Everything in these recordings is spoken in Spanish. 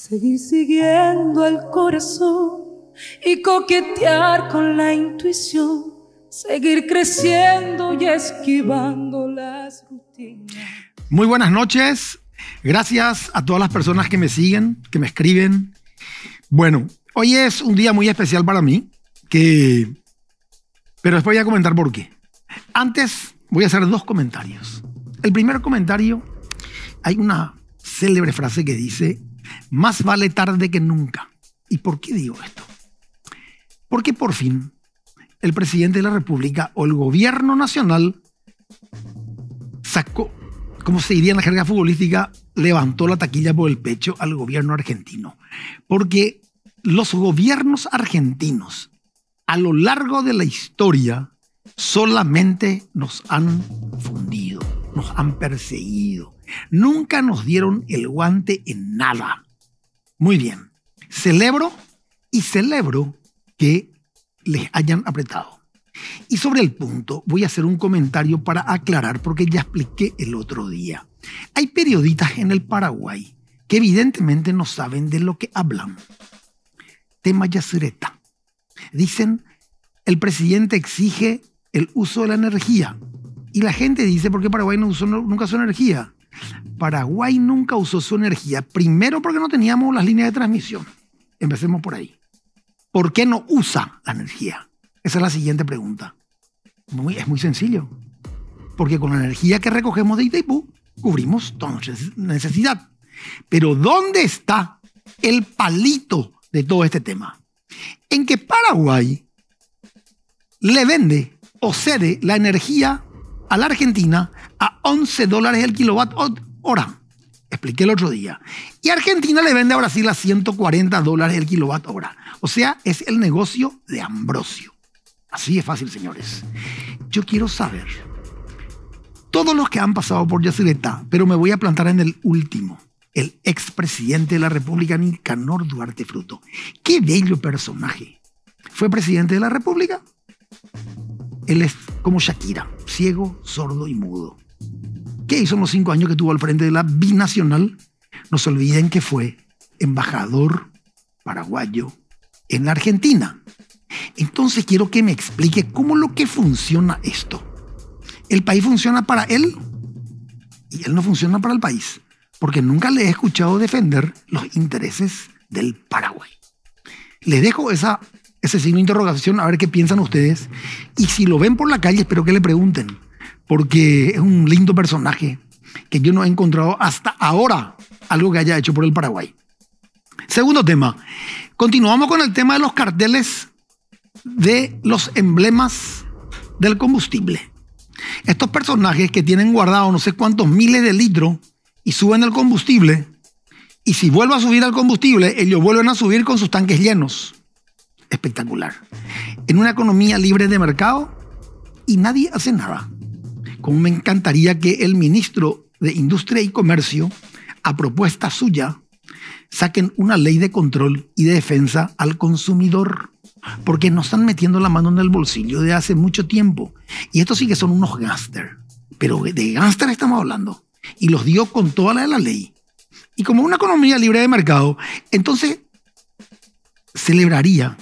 Seguir siguiendo al corazón y coquetear con la intuición. Seguir creciendo y esquivando las rutinas. Muy buenas noches. Gracias a todas las personas que me siguen, que me escriben. Bueno, hoy es un día muy especial para mí, que... pero después voy a comentar por qué. Antes voy a hacer dos comentarios. El primer comentario, hay una célebre frase que dice, más vale tarde que nunca. ¿Y por qué digo esto? Porque por fin el presidente de la República o el gobierno nacional sacó, como se diría en la jerga futbolística, levantó la taquilla por el pecho al gobierno argentino. Porque los gobiernos argentinos a lo largo de la historia solamente nos han fundido, nos han perseguido, Nunca nos dieron el guante en nada. Muy bien. Celebro y celebro que les hayan apretado. Y sobre el punto voy a hacer un comentario para aclarar porque ya expliqué el otro día. Hay periodistas en el Paraguay que evidentemente no saben de lo que hablan. Tema Yacyretá. Dicen, el presidente exige el uso de la energía. Y la gente dice, ¿por qué Paraguay no usó nunca su energía? Paraguay nunca usó su energía, primero porque no teníamos las líneas de transmisión. Empecemos por ahí. ¿Por qué no usa la energía? Esa es la siguiente pregunta. es muy sencillo. Porque con la energía que recogemos de Itaipú, cubrimos toda nuestra necesidad. Pero ¿dónde está el palito de todo este tema? En que Paraguay le vende o cede la energía a la Argentina a 11 dólares el kilowatt hora. Expliqué el otro día. Y Argentina le vende a Brasil a 140 dólares el kilowatt hora. O sea, es el negocio de Ambrosio. Así es fácil, señores. Yo quiero saber, todos los que han pasado por Yacileta, pero me voy a plantar en el último, el expresidente de la República, Nicanor Duarte Fruto. Qué bello personaje. Fue presidente de la República. Él es como Shakira, ciego, sordo y mudo. ¿Qué hizo en los cinco años que estuvo al frente de la binacional? No se olviden que fue embajador paraguayo en Argentina. Entonces quiero que me explique cómo lo que funciona esto. El país funciona para él y él no funciona para el país, porque nunca le he escuchado defender los intereses del Paraguay. Les dejo esa, ese signo de interrogación a ver qué piensan ustedes y si lo ven por la calle espero que le pregunten porque es un lindo personaje que yo no he encontrado hasta ahora algo que haya hecho por el Paraguay. Segundo tema, continuamos con el tema de los carteles de los emblemas del combustible. Estos personajes que tienen guardado no sé cuántos miles de litros y suben el combustible, y si vuelve a subir al combustible, ellos vuelven a subir con sus tanques llenos. Espectacular. En una economía libre de mercado y nadie hace nada me encantaría que el ministro de Industria y Comercio, a propuesta suya, saquen una ley de control y de defensa al consumidor, porque nos están metiendo la mano en el bolsillo de hace mucho tiempo. Y estos sí que son unos gángsters, pero de gángster estamos hablando. Y los dio con toda de la ley. Y como una economía libre de mercado, entonces celebraría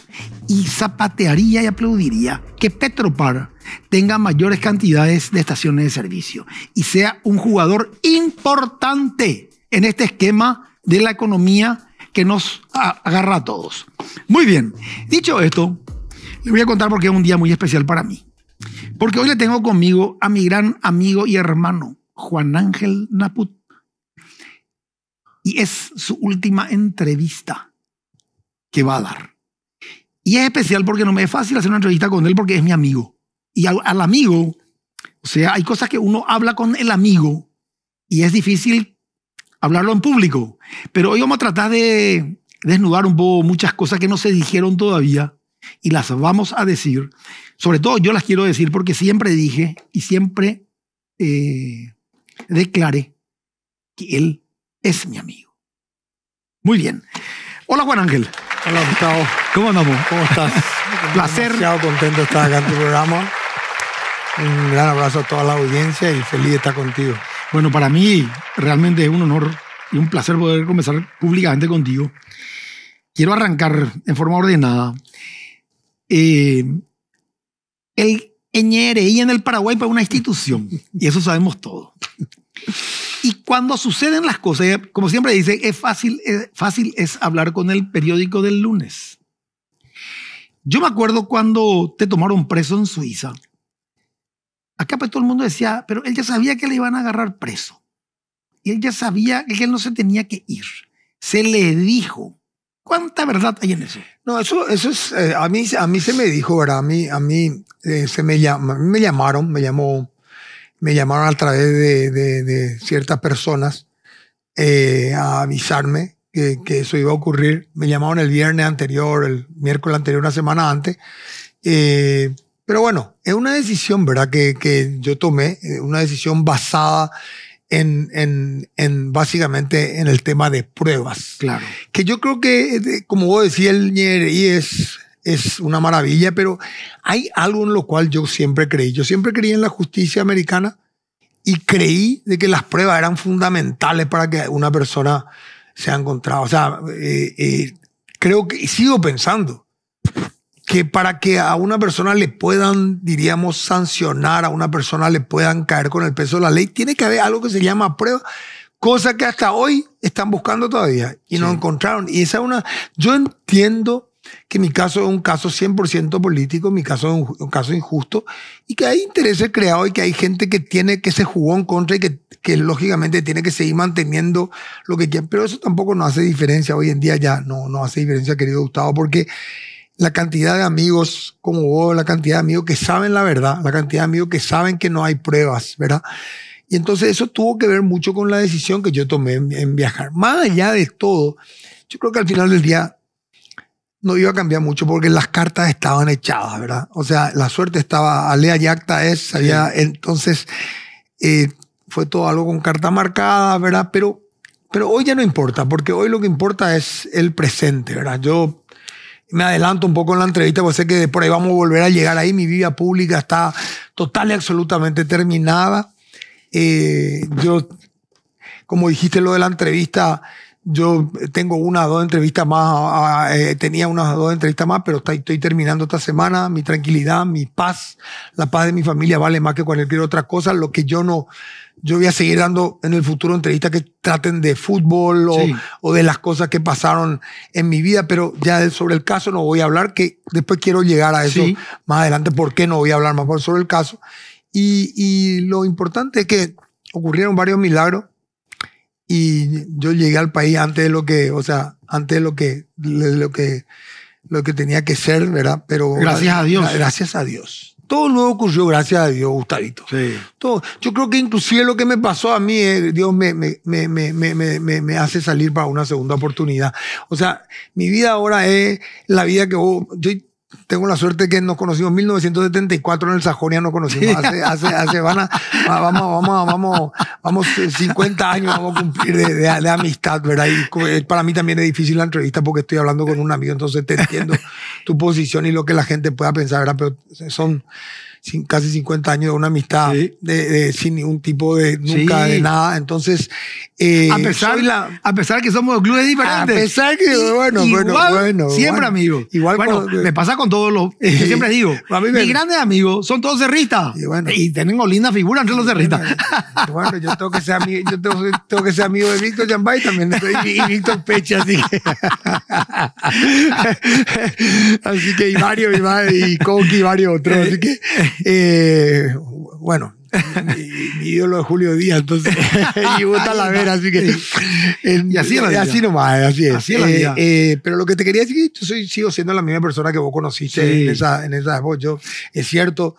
y zapatearía y aplaudiría que Petropar tenga mayores cantidades de estaciones de servicio y sea un jugador importante en este esquema de la economía que nos agarra a todos. Muy bien, dicho esto, le voy a contar porque es un día muy especial para mí. Porque hoy le tengo conmigo a mi gran amigo y hermano, Juan Ángel Naput. Y es su última entrevista va a dar. Y es especial porque no me es fácil hacer una entrevista con él porque es mi amigo. Y al, amigo, o sea, hay cosas que uno habla con el amigo y es difícil hablarlo en público. Pero hoy vamos a tratar de desnudar un poco muchas cosas que no se dijeron todavía y las vamos a decir. Sobre todo yo las quiero decir porque siempre dije y siempre eh, declaré que él es mi amigo. Muy bien. Hola Juan Ángel. Hola Gustavo. ¿Cómo andamos? ¿Cómo estás? Placer. contento de estar acá en tu programa. Un gran abrazo a toda la audiencia y feliz de estar contigo. Bueno, para mí realmente es un honor y un placer poder comenzar públicamente contigo. Quiero arrancar en forma ordenada. Eh, el ñere y en el Paraguay para una institución, y eso sabemos todos. Y cuando suceden las cosas, como siempre dice, es fácil, eh, fácil es hablar con el periódico del lunes. Yo me acuerdo cuando te tomaron preso en Suiza. Acá pues todo el mundo decía, pero él ya sabía que le iban a agarrar preso. Y él ya sabía que él no se tenía que ir. Se le dijo. ¿Cuánta verdad hay en eso? No, eso, eso es, eh, a, mí, a mí se me dijo, ¿verdad? A mí, a mí eh, se me, llama, me llamaron, me llamó me llamaron a través de, ciertas personas eh, a avisarme que, eso iba a ocurrir. Me llamaron el viernes anterior, el miércoles anterior, una semana antes. Eh, pero bueno, es una decisión, ¿verdad? Que, que yo tomé, eh, una decisión basada en, en, básicamente en el tema de pruebas. Claro. Que yo creo que, como vos decías, el y es es una maravilla, pero hay algo en lo cual yo siempre creí. Yo siempre creí en la justicia americana y creí de que las pruebas eran fundamentales para que una persona sea encontrada. O sea, eh, eh, creo que y sigo pensando que para que a una persona le puedan, diríamos, sancionar, a una persona le puedan caer con el peso de la ley, tiene que haber algo que se llama prueba cosa que hasta hoy están buscando todavía y no encontraron. Y esa es una, yo entiendo que mi caso es un caso 100% político, mi caso es un, caso injusto, y que hay intereses creados y que hay gente que tiene que se jugó en contra y que, que lógicamente tiene que seguir manteniendo lo que quiere. Pero eso tampoco nos hace diferencia hoy en día ya, no, no hace diferencia, querido Gustavo, porque la cantidad de amigos como vos, la cantidad de amigos que saben la verdad, la cantidad de amigos que saben que no hay pruebas, ¿verdad? Y entonces eso tuvo que ver mucho con la decisión que yo tomé en viajar. Más allá de todo, yo creo que al final del día no iba a cambiar mucho porque las cartas estaban echadas, ¿verdad? O sea, la suerte estaba, a lea es, sabía, es, entonces eh, fue todo algo con carta marcada, ¿verdad? Pero, pero hoy ya no importa, porque hoy lo que importa es el presente, ¿verdad? Yo me adelanto un poco en la entrevista, porque sé que por ahí vamos a volver a llegar ahí, mi vida pública está total y absolutamente terminada. Eh, yo, como dijiste lo de la entrevista, yo tengo una o dos entrevistas más, ah, ah, eh, tenía unas dos entrevistas más, pero estoy, terminando esta semana. Mi tranquilidad, mi paz, la paz de mi familia vale más que cualquier otra cosa. Lo que yo no, yo voy a seguir dando en el futuro entrevistas que traten de fútbol o, de las cosas que pasaron en mi vida, pero ya sobre el caso no voy a hablar, que después quiero llegar a eso más adelante, por qué no voy a hablar más sobre el caso. y lo importante es que ocurrieron varios milagros y yo llegué al país antes de lo que, o sea, antes de lo que, lo que, lo que tenía que ser, ¿verdad? Pero gracias a Dios. Gracias a Dios. Todo lo ocurrió gracias a Dios, Gustavito. Sí. Todo. Yo creo que inclusive lo que me pasó a mí, eh, Dios me, me, hace salir para una segunda oportunidad. O sea, mi vida ahora es la vida que Yo tengo la suerte que nos conocimos en 1974 en el Sajonia, no conocimos hace, hace, hace vamos, vamos, vamos, vamos, 50 eh, años vamos a cumplir de, amistad, ¿verdad? Eh, para mí también es difícil la entrevista porque estoy hablando con un amigo, entonces te entiendo tu posición y lo que la gente pueda pensar, ¿verdad? Pero son, casi 50 años de una amistad de, de, sin ningún tipo de nunca de nada. Entonces, eh, a, pesar, la, a pesar que somos clubes diferentes. A pesar que, bueno, bueno, bueno. Siempre amigo Igual bueno, eh, me pasa con todos los. que siempre digo, mis grandes amigos son todos cerristas. Y, bueno, y tenemos linda figura entre los cerristas. Bueno, yo tengo que ser amigo, yo tengo, que ser amigo de Víctor Jambay también. Y, Víctor Pecha, así que. así que y varios, y, y Coqui, y varios otros. Así que eh, bueno, mi, ídolo es Julio Díaz, entonces. y vota la así que. y así Así nomás, así eh, eh, pero lo que te quería decir, yo sigo siendo la misma persona que vos conociste en esa, en Yo, es cierto,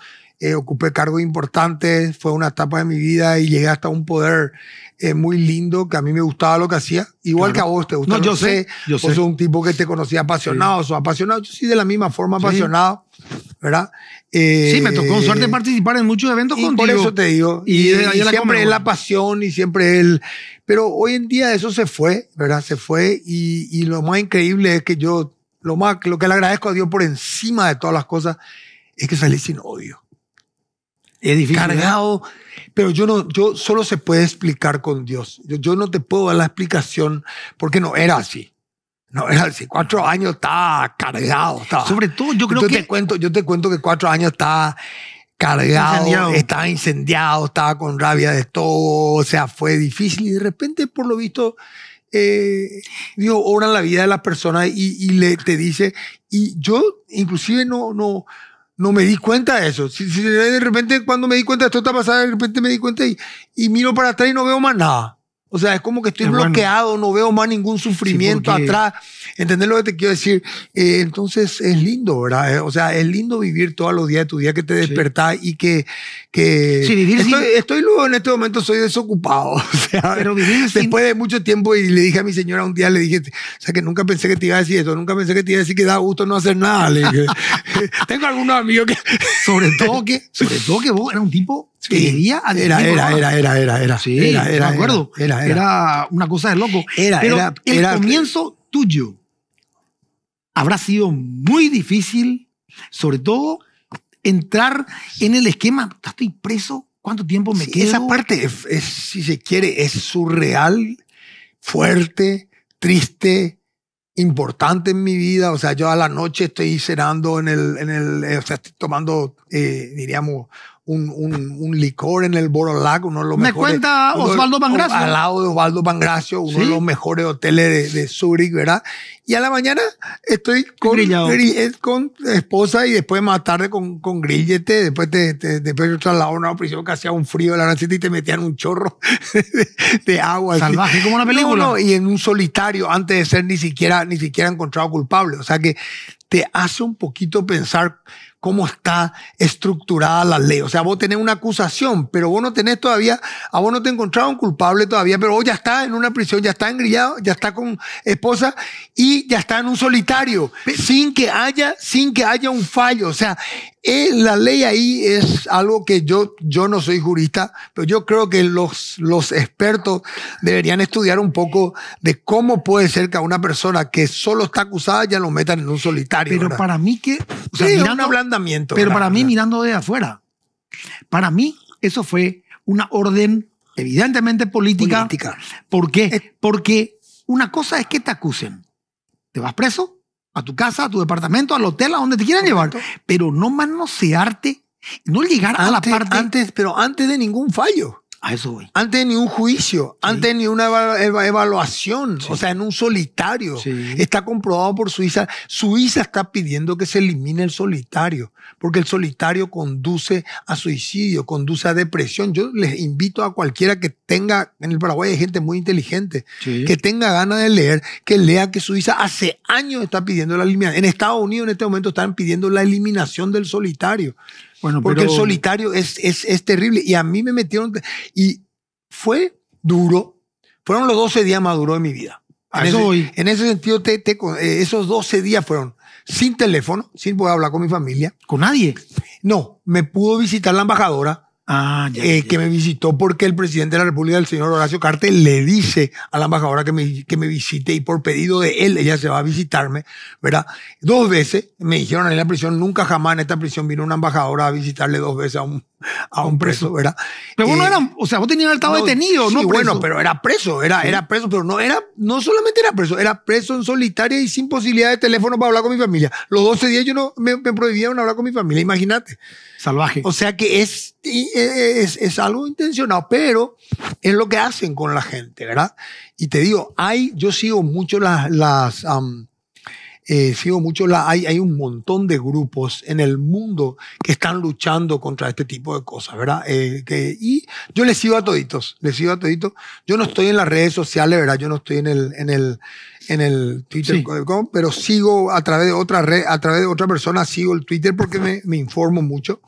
ocupé cargos importantes, fue una etapa de mi vida y llegué hasta un poder es muy lindo, que a mí me gustaba lo que hacía, igual que a vos te gustaba. No, yo sé, yo sé. Vos sos un tipo que te conocía apasionado, sos apasionado, yo sí de la misma forma apasionado, ¿verdad? sí, me tocó con eh, suerte participar en muchos eventos y Por eso te digo, y, siempre es la pasión y siempre el... Pero hoy en día eso se fue, ¿verdad? Se fue y, lo más increíble es que yo, lo, más, lo que le agradezco a Dios por encima de todas las cosas, es que salí sin odio cargado, pero yo no, yo solo se puede explicar con Dios. Yo, no te puedo dar la explicación porque no era así. No era así. Cuatro años estaba cargado. Sobre todo, yo creo que te cuento, yo te cuento que cuatro años estaba cargado, estaba incendiado, estaba con rabia de todo, o sea, fue difícil y de repente, por lo visto, eh, Dios obra en la vida de la persona y, y le, te dice, y yo inclusive no, no, no me di cuenta de eso. de repente cuando me di cuenta de esto está pasando, de repente me di cuenta y miro para atrás y no veo más nada. O sea, es como que estoy bloqueado, no veo más ningún sufrimiento atrás. ¿Entendés lo que te quiero decir? Eh, entonces es lindo, ¿verdad? Eh, o sea, es lindo vivir todos los días de tu día que te despertás y que... que estoy, estoy luego en este momento, soy desocupado. O sea, Pero después de mucho tiempo y le dije a mi señora un día, le dije, o sea, que nunca pensé que te iba a decir esto, nunca pensé que te iba a decir que da gusto no hacer nada. tengo algunos amigos que... Sobre todo que, vos era un tipo que vivía a era, era, era, era, era, era. Sí, era, era, acuerdo. Era, una cosa de loco. Era, Pero era, el comienzo tuyo habrá sido muy difícil, sobre todo entrar en el esquema. Estoy preso. ¿Cuánto tiempo me queda? Esa parte, si se quiere, es surreal, fuerte, triste, importante en mi vida. O sea, yo a la noche estoy cenando en el, en el eh, o sea, estoy tomando, eh, diríamos, un, un, un, licor en el Borolac, uno de los mejores. Me cuenta Osvaldo Pangracio. Al lado de Osvaldo Pangracio, uno de los mejores hoteles de, de, Zurich, ¿verdad? Y a la mañana estoy con, eh, con esposa y después más tarde con, con grillete. Después te, te después yo trasladaba una prisión que hacía un frío de la noche y te metían un chorro de, agua. Salvaje, como una película. y en un solitario antes de ser ni siquiera, ni siquiera encontrado culpable. O sea que te hace un poquito pensar cómo está estructurada la ley. O sea, vos tenés una acusación, pero vos no tenés todavía, a vos no te un culpable todavía, pero vos ya está en una prisión, ya está engrillado, ya está con esposa y ya está en un solitario, sin que haya, sin que haya un fallo. O sea, eh, la ley ahí es algo que yo, yo no soy jurista, pero yo creo que los, los expertos deberían estudiar un poco de cómo puede ser que a una persona que solo está acusada ya lo metan en un solitario. Pero para mí que... O sea, mirando, un ablandamiento. Pero para mí mirando de afuera, para mí eso fue una orden evidentemente política. ¿Por qué? Porque una cosa es que te acusen. ¿Te vas preso? a tu casa, a tu departamento, al hotel, a donde te quieran llevar, pero no manosearte, no llegar a la parte. Antes, pero antes de ningún fallo. Antes ni un juicio, antes ni una evaluación, o sea, en un solitario. Está comprobado por Suiza. Suiza está pidiendo que se elimine el solitario, porque el solitario conduce a suicidio, conduce a depresión. Yo les invito a cualquiera que tenga, en el Paraguay hay gente muy inteligente, que tenga ganas de leer, que lea que Suiza hace años está pidiendo la eliminación. En Estados Unidos en este momento están pidiendo la eliminación del solitario porque el solitario es, es, terrible. Y a mí me metieron. Y fue duro. Fueron los 12 días más duros de mi vida. En, ese, en ese sentido, eh, esos 12 días fueron sin teléfono, sin poder hablar con mi familia. ¿Con nadie? No, me pudo visitar la embajadora Ah, eh, que me visitó porque el presidente de la República, el señor Horacio Carte, le dice a la embajadora que me, que me visite y por pedido de él ella se va a visitarme, ¿verdad? Dos veces me dijeron en la prisión, nunca jamás en esta prisión vino una embajadora a visitarle dos veces a un, a un preso, ¿verdad? Pero vos eh, o sea, vos tenías el estado detenido, ¿no? Preso. bueno, pero era preso, era, era preso, pero no era, no solamente era preso, era preso en solitaria y sin posibilidad de teléfono para hablar con mi familia. Los 12 días yo no me, me prohibieron hablar con mi familia, imagínate. Salvaje. O sea que e, e, es, es, algo intencionado, pero es lo que hacen con la gente, ¿verdad? Y te digo, hay, yo sigo mucho las, las eh, sigo mucho, la, hay, hay, un montón de grupos en el mundo que están luchando contra este tipo de cosas, ¿verdad? Eh, que, y yo les sigo a toditos, les sigo a toditos. Yo no estoy en las redes sociales, ¿verdad? Yo no estoy en el, en el, en el Twitter, pero sigo a través de otra red, a través de otra persona, sigo el Twitter porque me, me informo mucho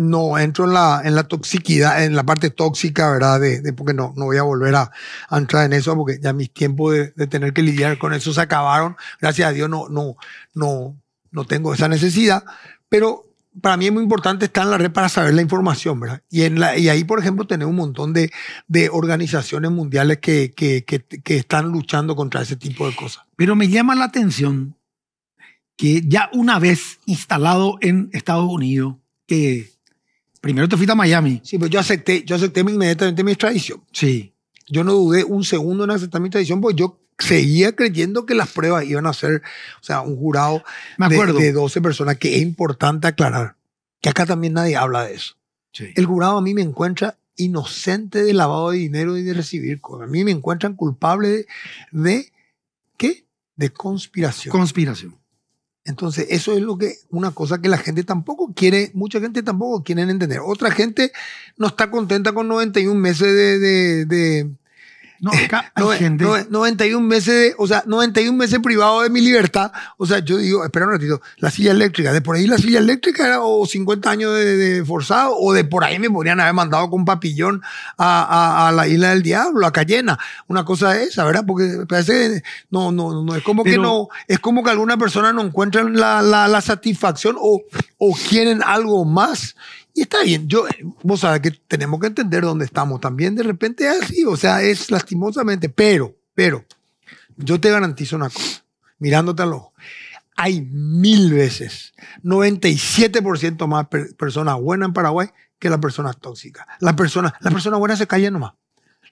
no entro en la, en la toxicidad, en la parte tóxica, ¿verdad? De, porque no, no voy a volver a, entrar en eso porque ya mis tiempos de, tener que lidiar con eso se acabaron. Gracias a Dios no, no, no, no tengo esa necesidad, pero para mí es muy importante estar en la red para saber la información, ¿verdad? Y, en la, y ahí, por ejemplo, tenemos un montón de, de organizaciones mundiales que, que están luchando contra ese tipo de cosas. Pero me llama la atención que ya una vez instalado en Estados Unidos, que Primero te fui a Miami. Sí, pero pues yo acepté, yo acepté inmediatamente mi extradición. Sí. Yo no dudé un segundo en aceptar mi extradición porque yo seguía creyendo que las pruebas iban a ser, o sea, un jurado De, 12 personas, que es importante aclarar, que acá también nadie habla de eso. Sí. El jurado a mí me encuentra inocente de lavado de dinero y de recibir. A mí me encuentran culpable de ¿qué? De conspiración. Conspiración. Entonces, eso es lo que, una cosa que la gente tampoco quiere, mucha gente tampoco quiere entender. Otra gente no está contenta con 91 meses de, no, eh, no, 91 meses, o sea, 91 meses privado de mi libertad. O sea, yo digo, espera un ratito, la silla eléctrica, de por ahí la silla eléctrica era o 50 años de, forzado, o de por ahí me podrían haber mandado con papillón a, a, la isla del diablo, a Cayena. Una cosa de esa, ¿verdad? Porque parece que no, no, no, es como que no, es como que alguna persona no encuentran la, la, satisfacción o, o quieren algo más. Y está bien, yo, vos sabes que tenemos que entender dónde estamos también, de repente así, o sea, es las pero, pero, yo te garantizo una cosa, mirándote al ojo, hay mil veces, 97% más personas buenas en Paraguay que las personas tóxicas. Las personas, buenas se callan nomás.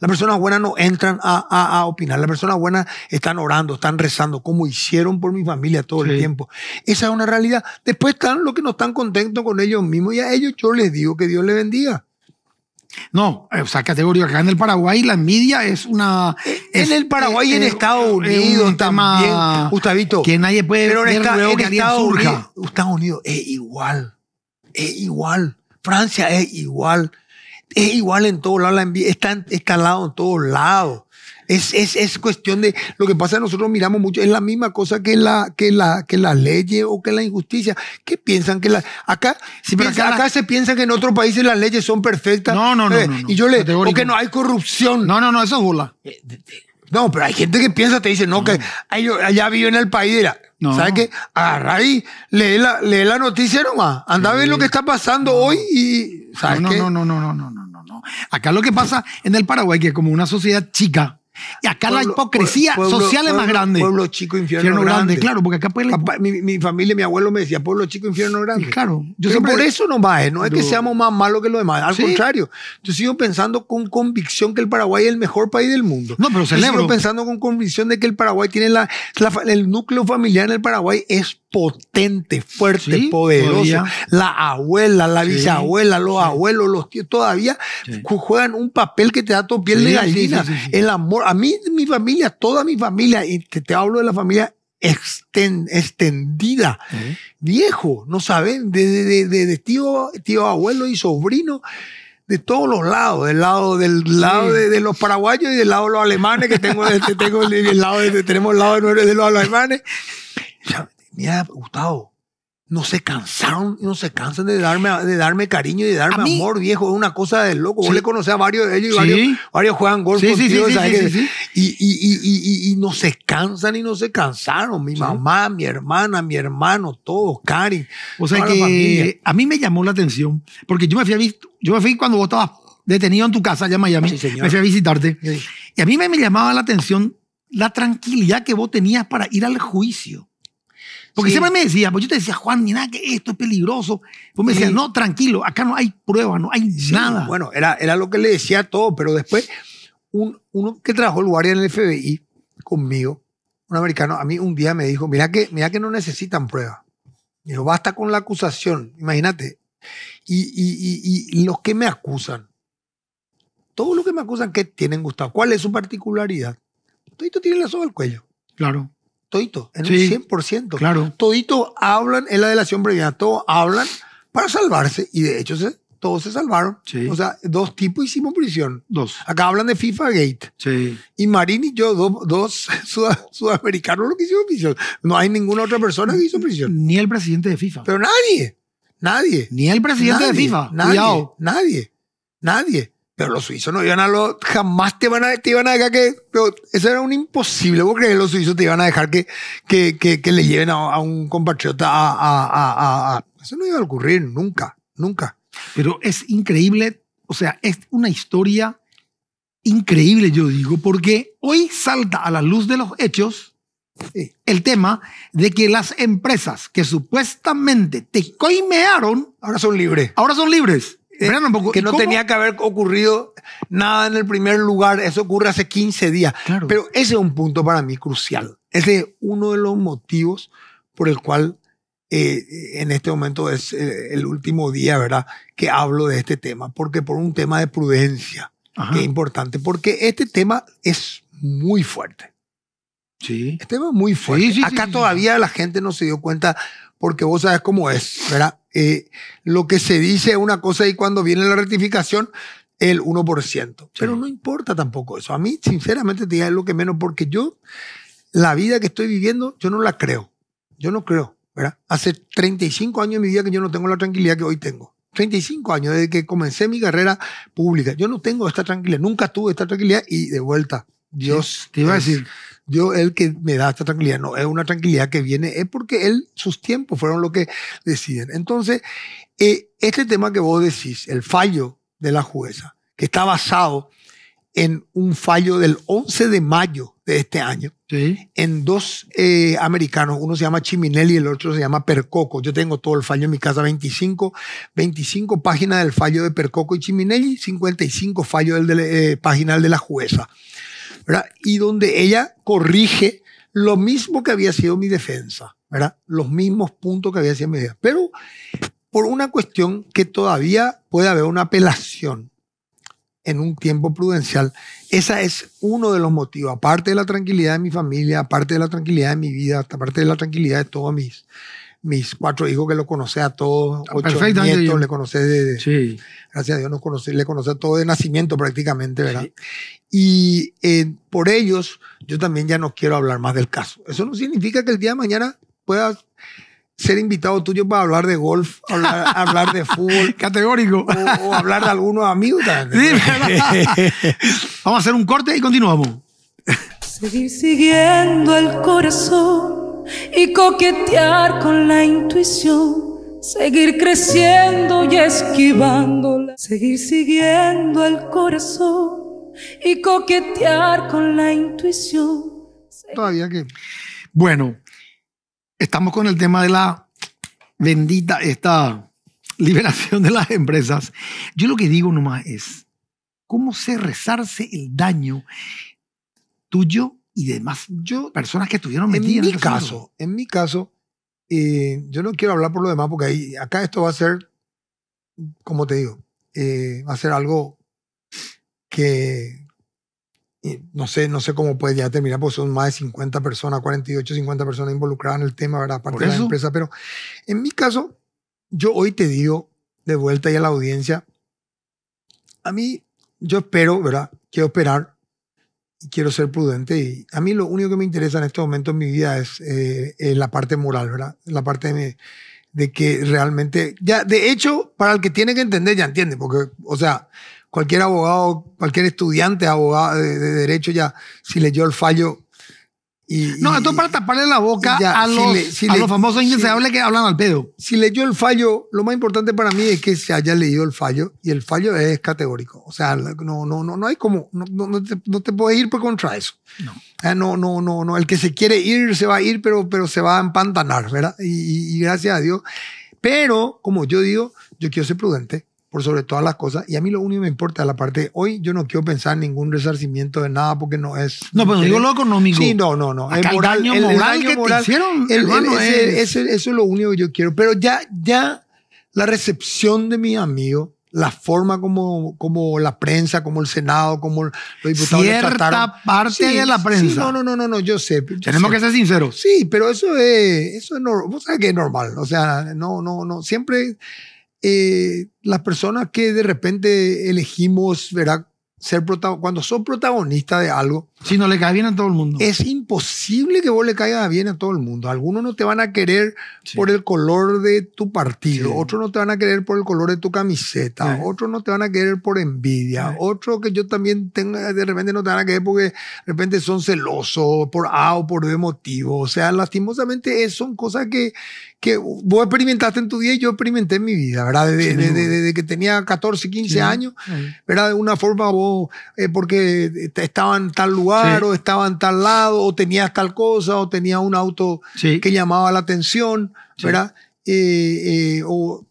Las personas buenas no entran a, opinar. Las personas buenas están orando, están rezando, como hicieron por mi familia todo el tiempo. Esa es una realidad. Después están los que no están contentos con ellos mismos y a ellos yo les digo que Dios les bendiga. No, esa eh, categoría acá en el Paraguay la media es una. en el Paraguay y en eh, Estados eh, Unidos Gustavito. Que nadie puede ver en, Estados Unidos, Estados Unidos es igual, es igual. Francia es igual, es igual en todos lados. La está instalado en todos lados. Es, es, es, cuestión de lo que pasa, nosotros miramos mucho, es la misma cosa que la, que la, que la ley o que la injusticia. ¿Qué piensan que la, acá, acá, se piensa que en otros países las leyes son perfectas? No, no, no. Eh, y yo le, o que no hay corrupción. No, no, no, eso es burla. Eh, no, pero hay gente que piensa, te dice, no, que allá vive en el país, era. No. ¿Sabes qué? Agarra y lee la, lee la noticia nomás. Anda a ver lo que está pasando hoy y. ¿sabes no, no, qué? no, no, no, no, no, no, no. Acá lo que pasa en el Paraguay, que como una sociedad chica, y acá la hipocresía social es más grande. Pueblo chico, infierno, grande. Claro, porque acá mi, familia, mi abuelo me decía pueblo chico, infierno grande. claro. Yo por eso no va. ¿eh? no es que seamos más malos que los demás. Al contrario, yo sigo pensando con convicción que el Paraguay es el mejor país del mundo. No, pero celebro. Yo sigo pensando con convicción de que el Paraguay tiene la, el núcleo familiar en el Paraguay es potente, fuerte, poderoso. La abuela, la bisabuela, los abuelos, los tíos todavía juegan un papel que te da todo piel de gallina. El amor a mí, mi familia, toda mi familia, y te, hablo de la familia extendida, viejo, no saben, de, tío, tío, abuelo y sobrino. De todos los lados, del lado del lado de, los paraguayos y del lado de los alemanes, que tengo, tenemos el lado de los alemanes. Me ha gustado no se cansaron, no se cansan de darme, de darme cariño y de darme amor, viejo. Es una cosa de loco. Vos le conocés a varios de ellos y varios, sí. varios juegan golf sí, contigo, sí. y, y, y, y, no se cansan y no se cansaron. Mi mamá, mi hermana, mi hermano, todos, Cari. O sea que a mí me llamó la atención porque yo me fui a yo me fui cuando vos estabas detenido en tu casa allá en Miami. me fui a visitarte. Y a mí me llamaba la atención la tranquilidad que vos tenías para ir al juicio. Porque siempre me decía, pues yo te decía, Juan, mira que esto es peligroso. Pues me decía, no, tranquilo, acá no hay pruebas, no hay nada. Bueno, era, era lo que le decía a todo, pero después, un, uno que trabajó el guardia en el FBI conmigo, un americano, a mí un día me dijo, mira que, mira que no necesitan pruebas. pero basta con la acusación, imagínate. Y, los que me acusan, todos los que me acusan, ¿qué tienen, Gustavo? ¿Cuál es su particularidad? esto tiene la soga al cuello. Claro todito, en un 100%. Claro. Todito hablan, en la delación previa, todos hablan para salvarse y de hecho todos se salvaron. O sea, dos tipos hicimos prisión. Dos. Acá hablan de FIFA Gate. Sí. Y Marín y yo, dos sudamericanos, lo que hicimos prisión. No hay ninguna otra persona que hizo prisión. Ni el presidente de FIFA. Pero nadie. Nadie. Ni el presidente de FIFA. Nadie. Nadie. Nadie. Pero los suizos no iban a lo, jamás te, van a, te iban a dejar que, eso era un imposible, vos crees, los suizos te iban a dejar que, que, que, que le lleven a, un compatriota a, a, a, Eso no iba a ocurrir nunca, nunca. Pero es increíble, o sea, es una historia increíble, yo digo, porque hoy salta a la luz de los hechos el tema de que las empresas que supuestamente te coimearon... Ahora son libres. Ahora son libres. Eh, que no tenía que haber ocurrido nada en el primer lugar. Eso ocurre hace 15 días. Pero ese es un punto para mí crucial. Ese es uno de los motivos por el cual eh, eh, en este momento es el último día, ¿verdad?, que hablo de este tema. Porque por un tema de prudencia, que es importante. Porque este tema es muy fuerte. Sí. Este tema muy fuerte. Acá todavía la gente no se dio cuenta porque vos sabes cómo es, ¿verdad? Eh, lo que se dice es una cosa y cuando viene la rectificación, el 1%. Pero no importa tampoco eso. A mí, sinceramente, te digo lo que menos porque yo, la vida que estoy viviendo, yo no la creo. Yo no creo, ¿verdad? Hace 35 años de mi vida que yo no tengo la tranquilidad que hoy tengo. 35 años desde que comencé mi carrera pública. Yo no tengo esta tranquilidad, nunca tuve esta tranquilidad y de vuelta, Dios. te iba a decir, yo, el que me da esta tranquilidad, no, es una tranquilidad que viene, es porque él, sus tiempos fueron lo que deciden. Entonces, eh, este tema que vos decís, el fallo de la jueza, que está basado en un fallo del 11 de mayo de este año, en dos eh, americanos, uno se llama Chiminelli y el otro se llama Percoco. Yo tengo todo el fallo en mi casa, 25, 25 páginas del fallo de Percoco y Chiminelli, 55 fallos del eh, página de la jueza. Y donde ella corrige lo mismo que había sido mi defensa, Los mismos puntos que había sido mi defensa. Pero por una cuestión que todavía puede haber una apelación en un tiempo prudencial. Ese es uno de los motivos, aparte de la tranquilidad de mi familia, aparte de la tranquilidad de mi vida, aparte de la tranquilidad de todos mis mis cuatro hijos que los conocé a todos, ah, ocho nietos, le conocí de, sí. gracias a Dios conocí, le conocí a todos de nacimiento prácticamente, ¿verdad? Y eh, por ellos yo también ya no quiero hablar más del caso. Eso no significa que el día de mañana puedas ser invitado tuyo para hablar de golf, hablar, de fútbol. Categórico. O, hablar de algunos amigos Vamos a hacer un corte y continuamos. Seguir siguiendo el corazón y coquetear con la intuición, seguir creciendo y esquivándola, seguir siguiendo el corazón y coquetear con la intuición. Todavía que. Bueno, estamos con el tema de la bendita esta liberación de las empresas. Yo lo que digo nomás es cómo se rezarse el daño tuyo y demás yo, personas que estuvieron metidas. En mi caso, en eh, mi caso, yo no quiero hablar por lo demás porque ahí, acá esto va a ser, como te digo, eh, va a ser algo que eh, no sé, no sé cómo puede ya terminar, porque son más de 50 personas, 48, 50 personas involucradas en el tema, ¿verdad? Aparte de la empresa. Pero en mi caso, yo hoy te digo, de vuelta y a la audiencia, a mí, yo espero, ¿verdad? Quiero esperar quiero ser prudente y a mí lo único que me interesa en este momento en mi vida es eh, la parte moral, ¿verdad? La parte de, de, que realmente, ya, de hecho, para el que tiene que entender, ya entiende, porque, o sea, cualquier abogado, cualquier estudiante abogado de, de derecho ya, si leyó el fallo, no, esto para taparle la boca a, los, a los famosos que hablan al pedo. Si leyó el fallo, lo más importante para mí es que se haya leído el fallo y el fallo es categórico. O sea, no, no, no, no hay como, no, no, te, no puedes ir por pues, contra eso. No. no, no, no, no. El que se quiere ir se va a ir, pero, pero se va a empantanar, ¿verdad? y gracias a Dios. Pero, como yo digo, yo quiero ser prudente por sobre todas las cosas. Y a mí lo único que me importa es la parte, de hoy yo no quiero pensar en ningún resarcimiento de nada porque no es... No, pero digo lo económico. Sí, no, no, no. el moral, daño moral, que moral, hicieron, es... eso es lo único que yo quiero. Pero ya, ya la recepción de mi amigo la forma como, como la prensa, como el Senado, como los diputados Cierta parte de la prensa. Sí, no, no, no, no, no, yo sé. Tenemos que ser sinceros. Sí, pero eso es, eso Vos que es normal. O sea, no, no, no. Siempre eh, las personas que de repente elegimos, ¿verdad? Ser cuando son protagonistas de algo, si no le cae bien a todo el mundo. Es imposible que vos le caigas bien a todo el mundo. Algunos no te van a querer por el color de tu partido, otros no te van a querer por el color de tu camiseta, otros no te van a querer por envidia, otros que yo también tenga, de repente no te van a querer porque de repente son celosos por A o por B motivo. O sea, lastimosamente son cosas que, que vos experimentaste en tu día y yo experimenté en mi vida, ¿verdad? Desde, que tenía 14, 15 años, era ¿verdad? De una forma vos, eh, porque estaban en tal lugar o estaba en tal lado, o tenías tal cosa, o tenía un auto que llamaba la atención, ¿verdad? Eh, eh, o,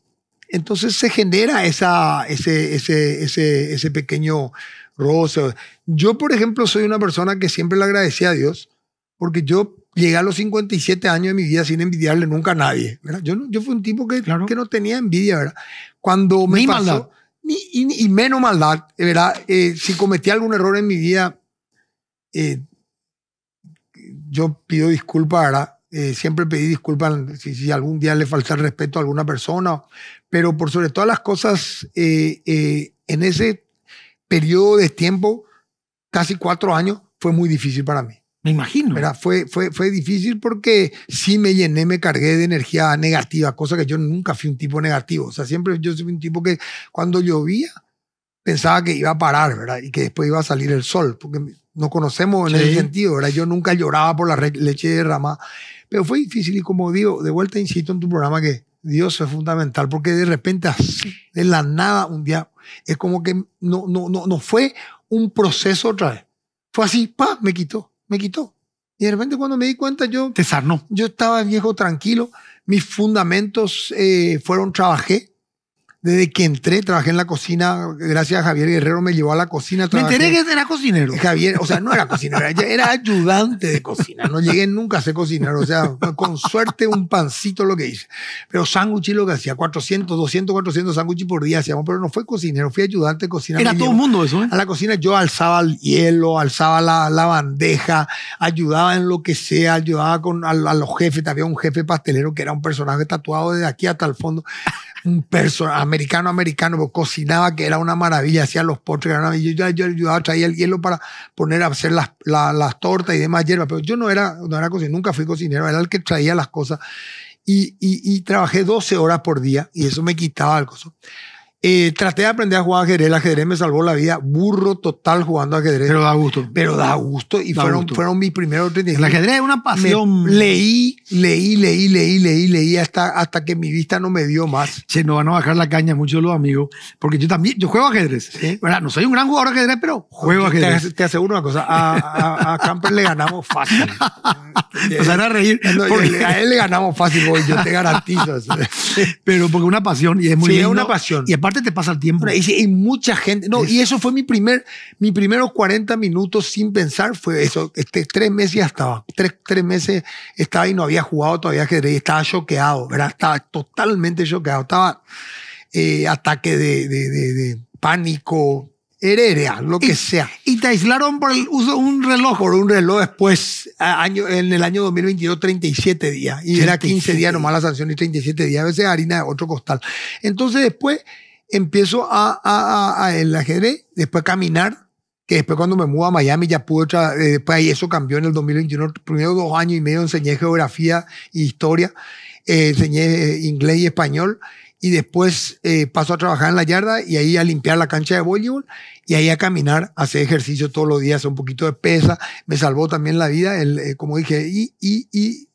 entonces se genera esa, ese, ese, ese, ese pequeño roce. Yo, por ejemplo, soy una persona que siempre le agradecía a Dios, porque yo llegué a los 57 años de mi vida sin envidiarle nunca a nadie. ¿verdad? Yo, yo fui un tipo que, que no tenía envidia, ¿verdad? Cuando me ni pasó, y, menos maldad, ¿verdad? Eh, si cometí algún error en mi vida, eh, yo pido disculpas, ¿verdad? Eh, siempre pedí disculpas si, algún día le falta el respeto a alguna persona, pero por sobre todas las cosas, eh, en ese periodo de tiempo, casi cuatro años, fue muy difícil para mí. Me imagino. era fue, fue, fue difícil porque sí me llené, me cargué de energía negativa, cosa que yo nunca fui un tipo negativo. O sea, siempre yo soy un tipo que cuando llovía pensaba que iba a parar, ¿verdad? Y que después iba a salir el sol, porque no conocemos en ese sentido, ¿verdad? Yo nunca lloraba por la leche derramada, pero fue difícil y como digo, de vuelta insisto en tu programa que Dios es fundamental porque de repente así, de la nada, un día, es como que no, no, no, fue un proceso otra vez. Fue así, pa, me quitó, me quitó. Y de repente cuando me di cuenta yo... Te Yo estaba viejo, tranquilo, mis fundamentos eh, fueron, trabajé, desde que entré, trabajé en la cocina. Gracias a Javier Guerrero me llevó a la cocina. Me enteré que era cocinero. Javier, o sea, no era cocinero, era ayudante de cocina. No llegué nunca a ser cocinero. O sea, con suerte un pancito lo que hice. Pero sándwiches lo que hacía, 400, 200, 400 sándwiches por día hacíamos. Pero no fue cocinero, fui ayudante de cocina. Era todo el mundo eso, ¿eh? A la cocina yo alzaba el hielo, alzaba la, bandeja, ayudaba en lo que sea, ayudaba con, a, los jefes. Había un jefe pastelero que era un personaje tatuado desde aquí hasta el fondo. Un personaje americano, americano, cocinaba que era una maravilla, hacía los postres, Yo, ayudaba, a traía el hielo para poner a hacer las, tortas y demás hierbas, pero yo no era, no era cocinero, nunca fui cocinero, era el que traía las cosas. Y, trabajé 12 horas por día y eso me quitaba el eh, traté de aprender a jugar ajedrez. El ajedrez me salvó la vida. Burro total jugando ajedrez. Pero da gusto. Pero da gusto. Y fueron, fueron mis primeros 30. El ajedrez es una pasión. leí, leí, leí, leí, leí, leí hasta, hasta que mi vista no me dio más. Se nos van a bajar la caña muchos los amigos. Porque yo también, yo juego ajedrez. ¿Sí? No soy un gran jugador de ajedrez, pero juego ajedrez. Te, aseguro una cosa. A, Camper le ganamos fácil. o sea, era reír. A él le ganamos fácil, yo te garantizo. pero porque una pasión y es muy sí, una pasión aparte te pasa el tiempo. Y, mucha gente. No, y eso fue mi primer, mi primeros 40 minutos sin pensar fue eso. Este, tres meses ya estaba. Tres, tres meses estaba y no había jugado todavía que Estaba choqueado, ¿verdad? Estaba totalmente choqueado. Estaba eh, ataque de, de, de, pánico, heredia, lo que sea. Y te aislaron por el uso de un reloj. Por un reloj después, año, en el año 2022, 37 días. Y era 15 días nomás la sanción y 37 días. A veces harina de otro costal. Entonces después empiezo a, a, a, el ajedrez, después caminar, que después cuando me mudo a Miami ya pude, otra, eh, después ahí eso cambió en el 2021, primero dos años y medio enseñé geografía y e historia, eh, enseñé eh, inglés y español, y después paso a trabajar en la yarda y ahí a limpiar la cancha de voleibol y ahí a caminar, hacer ejercicio todos los días, un poquito de pesa, me salvó también la vida, el, como dije, y, y,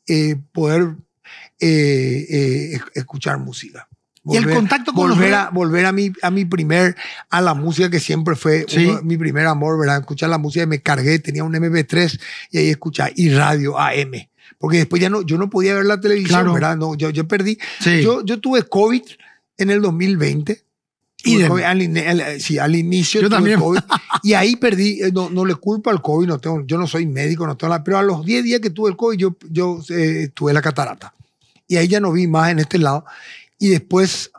y poder escuchar música y el contacto con volver los a, volver a mi a mi primer a la música que siempre fue mi primer amor, ¿verdad? Escuchar la música, me cargué, tenía un MP3 y ahí escuchar y radio AM, porque después ya no yo no podía ver la televisión, ¿verdad? No, yo yo perdí. Yo yo tuve COVID en el 2020. Y al, sí, al, inicio COVID, y ahí perdí, eh, no, le culpo al COVID, no tengo, yo no soy médico, no tengo la, pero a los 10 días que tuve el COVID yo, yo eh, tuve la catarata. Y ahí ya no vi más en este lado y después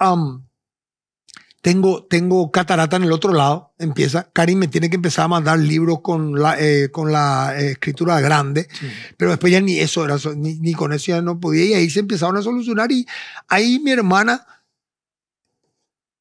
tengo, tengo catarata en el otro lado, empieza. Karim me tiene que empezar a mandar libros con la, eh, con la eh, escritura grande, pero después ya ni eso era, ni, ni, con eso ya no podía, y ahí se empezaron a solucionar. Y ahí mi hermana,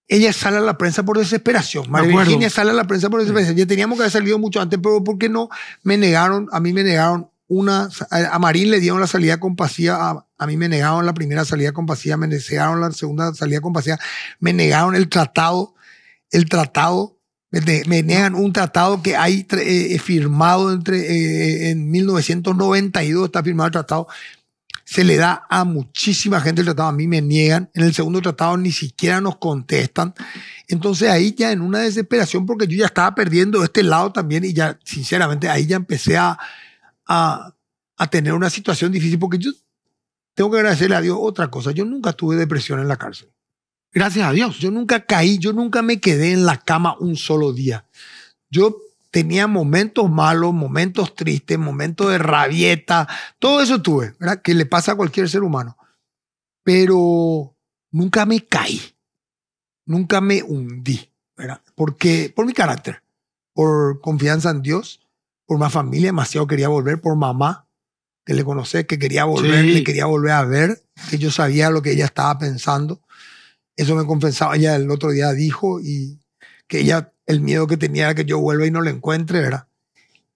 ella sale a la prensa por desesperación. María Virginia sale a la prensa por desesperación. Ya teníamos que haber salido mucho antes, pero porque no me negaron, a mí me negaron una, a Marín le dieron la salida compasiva a, mí me negaron la primera salida compasiva me negaron la segunda salida compasiva me negaron el tratado, el tratado, me, negan un tratado que hay eh, eh, firmado entre, eh, en 1992 está firmado el tratado, se le da a muchísima gente el tratado, a mí me niegan, en el segundo tratado ni siquiera nos contestan, entonces ahí ya en una desesperación porque yo ya estaba perdiendo este lado también y ya sinceramente ahí ya empecé a a, tener una situación difícil, porque yo tengo que agradecerle a Dios otra cosa. Yo nunca tuve depresión en la cárcel. Gracias a Dios. Yo nunca caí, yo nunca me quedé en la cama un solo día. Yo tenía momentos malos, momentos tristes, momentos de rabieta, todo eso tuve, ¿verdad? Que le pasa a cualquier ser humano. Pero nunca me caí, nunca me hundí, ¿verdad? Porque, por mi carácter, por confianza en Dios por una familia demasiado quería volver, por mamá que le conocé, que quería volver, le quería volver a ver, que yo sabía lo que ella estaba pensando. Eso me compensaba. Ella el otro día dijo y que ella, el miedo que tenía era que yo vuelva y no le encuentre, ¿verdad?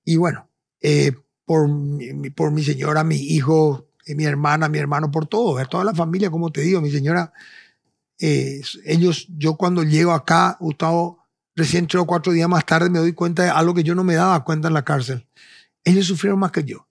Y bueno, eh, por, mi, por mi señora, mi hijo, eh, mi hermana, mi hermano, por todo, ver toda la familia, como te digo, mi señora, eh, ellos, yo cuando llego acá, Gustavo, Recién tres o cuatro días más tarde me doy cuenta de algo que yo no me daba cuenta en la cárcel. Ellos sufrieron más que yo.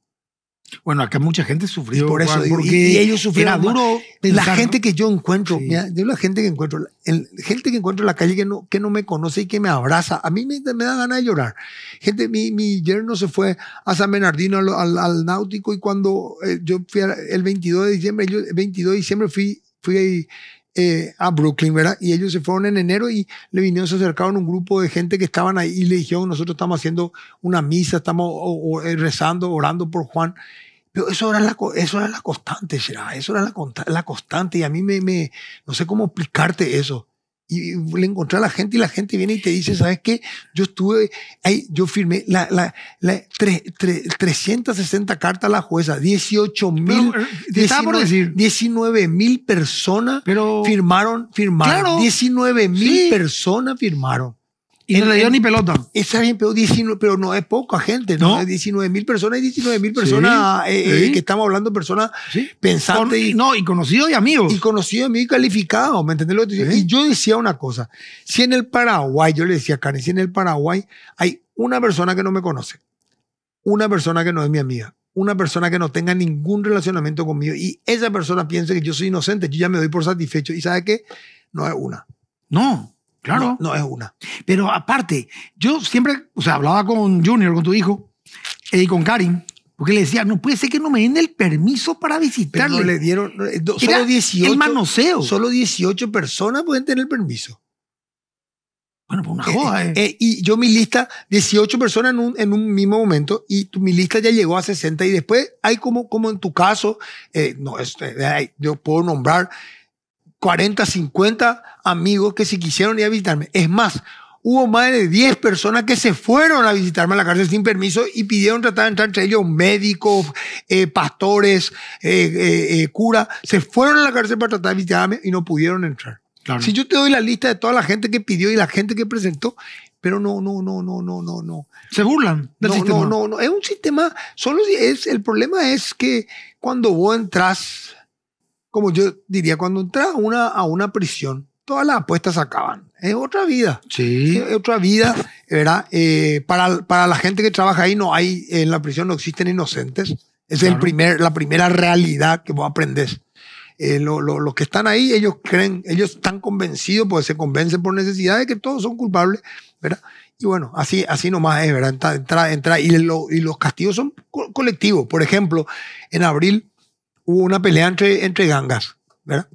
Bueno, acá mucha gente sufrió. por eso, porque y, ellos sufrieron. duro. La gente que yo encuentro, la gente que encuentro, el, gente que encuentro en la calle que no, que no me conoce y que me abraza, a mí me, da ganas de llorar. Gente, mi, mi yerno se fue a San Bernardino, al, al, Náutico, y cuando eh, yo fui el 22 de diciembre, yo, el 22 de diciembre fui, fui ahí eh, a Brooklyn, ¿verdad? Y ellos se fueron en enero y le vinieron, se acercaron un grupo de gente que estaban ahí y le dijeron, nosotros estamos haciendo una misa, estamos eh, rezando, orando por Juan. Pero eso era la, eso era la constante, ¿verdad? eso era la, la, constante. Y a mí me, me, no sé cómo explicarte eso y le encontré a la gente y la gente viene y te dice, ¿sabes qué? Yo estuve ahí, yo firmé la, la, la 360 cartas a la jueza, 18 mil, 19 eh, mil personas pero, firmaron, firmaron, 19 mil personas firmaron. Y no le dio ni pelota. Está bien, pero, pero no es poca gente, ¿no? ¿No? 19 mil personas y 19 mil personas eh, eh que estamos hablando, personas pensantes. y, no, y conocidos y amigos. Y conocidos y amigos calificados, ¿me entendés lo Y yo decía una cosa, si en el Paraguay, yo le decía a si en el Paraguay hay una persona que no me conoce, una persona que no es mi amiga, una persona que no tenga ningún relacionamiento conmigo y esa persona piensa que yo soy inocente, yo ya me doy por satisfecho y ¿sabe qué? No es una. No. Claro. No, es una. Pero aparte, yo siempre, o sea, hablaba con Junior, con tu hijo, eh, y con Karim, porque le decía, no puede ser que no me den el permiso para visitarlo. le dieron, eh, solo 18. Solo 18 personas pueden tener permiso. Bueno, pues una eh, joda. Eh, y yo mi lista, 18 personas en un, en un mismo momento, y mi lista ya llegó a 60, y después hay como, como en tu caso, no, este, yo puedo nombrar 40, 50 amigos que se quisieron ir a visitarme. Es más, hubo más de 10 personas que se fueron a visitarme a la cárcel sin permiso y pidieron tratar de entrar entre ellos médicos, eh, pastores, eh, eh, eh curas. Se fueron a la cárcel para tratar de visitarme y no pudieron entrar. Si yo te doy la lista de toda la gente que pidió y la gente que presentó, pero no, no, no, no, no, no, no. Se burlan del no, sistema. No, no, no. Es un sistema. Solo es el problema es que cuando vos entras como yo diría, cuando entras a una, a una prisión, todas las apuestas acaban. Es otra vida. Sí. Es otra vida, ¿verdad? Eh, para, para la gente que trabaja ahí, no hay, en la prisión no existen inocentes. Es el primer, la primera realidad que vos aprendes Eh, los que están ahí, ellos creen, ellos están convencidos, pues se convencen por necesidad de que todos son culpables, ¿verdad? Y bueno, así, así nomás es, ¿verdad? Entra, entra, y, y los castigos son colectivos. Por ejemplo, en abril hubo una pelea entre, entre gangas, ¿verdad?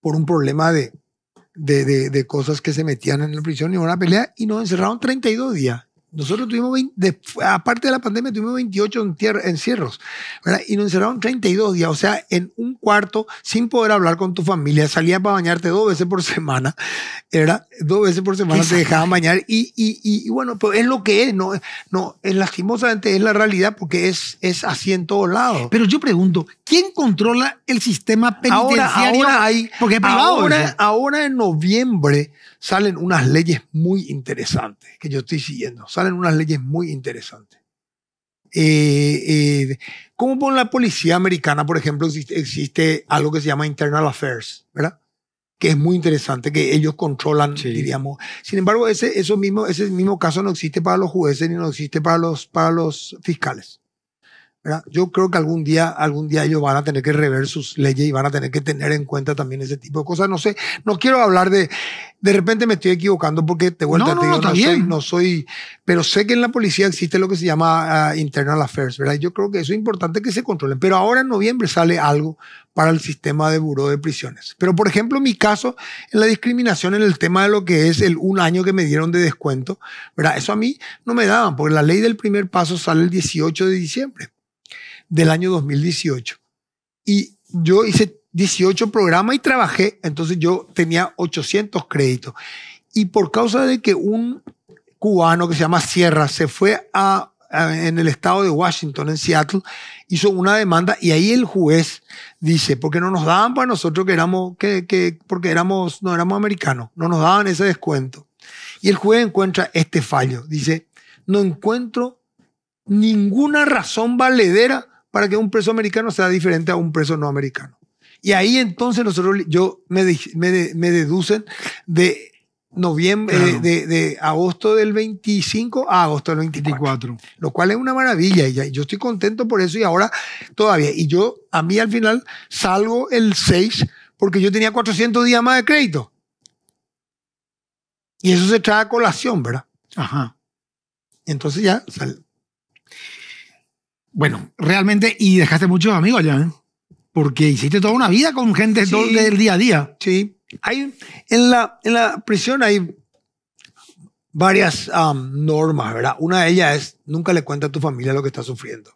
Por un problema de, cosas que se metían en la prisión y hubo una pelea y nos encerraron 32 días. Nosotros tuvimos, aparte de la pandemia, tuvimos 28 encierros, ¿verdad? Y nos encerraron 32 días, o sea, en un cuarto, sin poder hablar con tu familia. Salías para bañarte dos veces por semana, era Dos veces por semana te dejaban bañar. Y, bueno, pues es lo que es, no, no, es lastimosamente es la realidad porque es, es así en todos lados. Pero yo pregunto, ¿quién controla el sistema penitenciario? Ahora, porque Ahora, ahora en noviembre salen unas leyes muy interesantes que yo estoy siguiendo. Salen en unas leyes muy interesantes. Eh, eh, como por la policía americana, por ejemplo, existe, existe, algo que se llama Internal Affairs, ¿verdad? Que es muy interesante, que ellos controlan, diríamos. Sin embargo, ese, eso mismo, ese mismo caso no existe para los jueces ni no existe para los, para los fiscales. Yo creo que algún día, algún día ellos van a tener que rever sus leyes y van a tener que tener en cuenta también ese tipo de cosas. No sé, no quiero hablar de, de repente me estoy equivocando porque te vuelta no, no, te no, soy, no soy, pero sé que en la policía existe lo que se llama ah, internal affairs, ¿verdad? Yo creo que eso es importante que se controlen. Pero ahora en noviembre sale algo para el sistema de buró de prisiones. Pero por ejemplo, mi caso en la discriminación en el tema de lo que es el un año que me dieron de descuento, ¿verdad? Eso a mí no me daban, porque la ley del primer paso sale el 18 de diciembre del año 2018. Y yo hice 18 programas y trabajé, entonces yo tenía 800 créditos. Y por causa de que un cubano que se llama Sierra se fue a, en el estado de Washington, en Seattle, hizo una demanda y ahí el juez dice, porque no nos daban para nosotros que éramos, que, que, porque éramos, no éramos americanos, no nos daban ese descuento. Y el juez encuentra este fallo, dice, no encuentro ninguna razón valedera para que un preso americano sea diferente a un preso no americano. Y ahí entonces nosotros, yo me, deducen de noviembre, eh, de, agosto del 25 a agosto del 24, lo cual es una maravilla. Y yo estoy contento por eso y ahora todavía. Y yo, a mí al final, salgo el 6 porque yo tenía 400 días más de crédito. Y eso se trae a colación, ¿verdad? Ajá. Entonces ya sal, bueno, realmente, y dejaste muchos amigos allá, ¿eh? Porque hiciste toda una vida con gente del día a día. Sí. Hay, en, la, en la prisión hay varias um, normas, ¿verdad? Una de ellas es nunca le cuente a tu familia lo que estás sufriendo.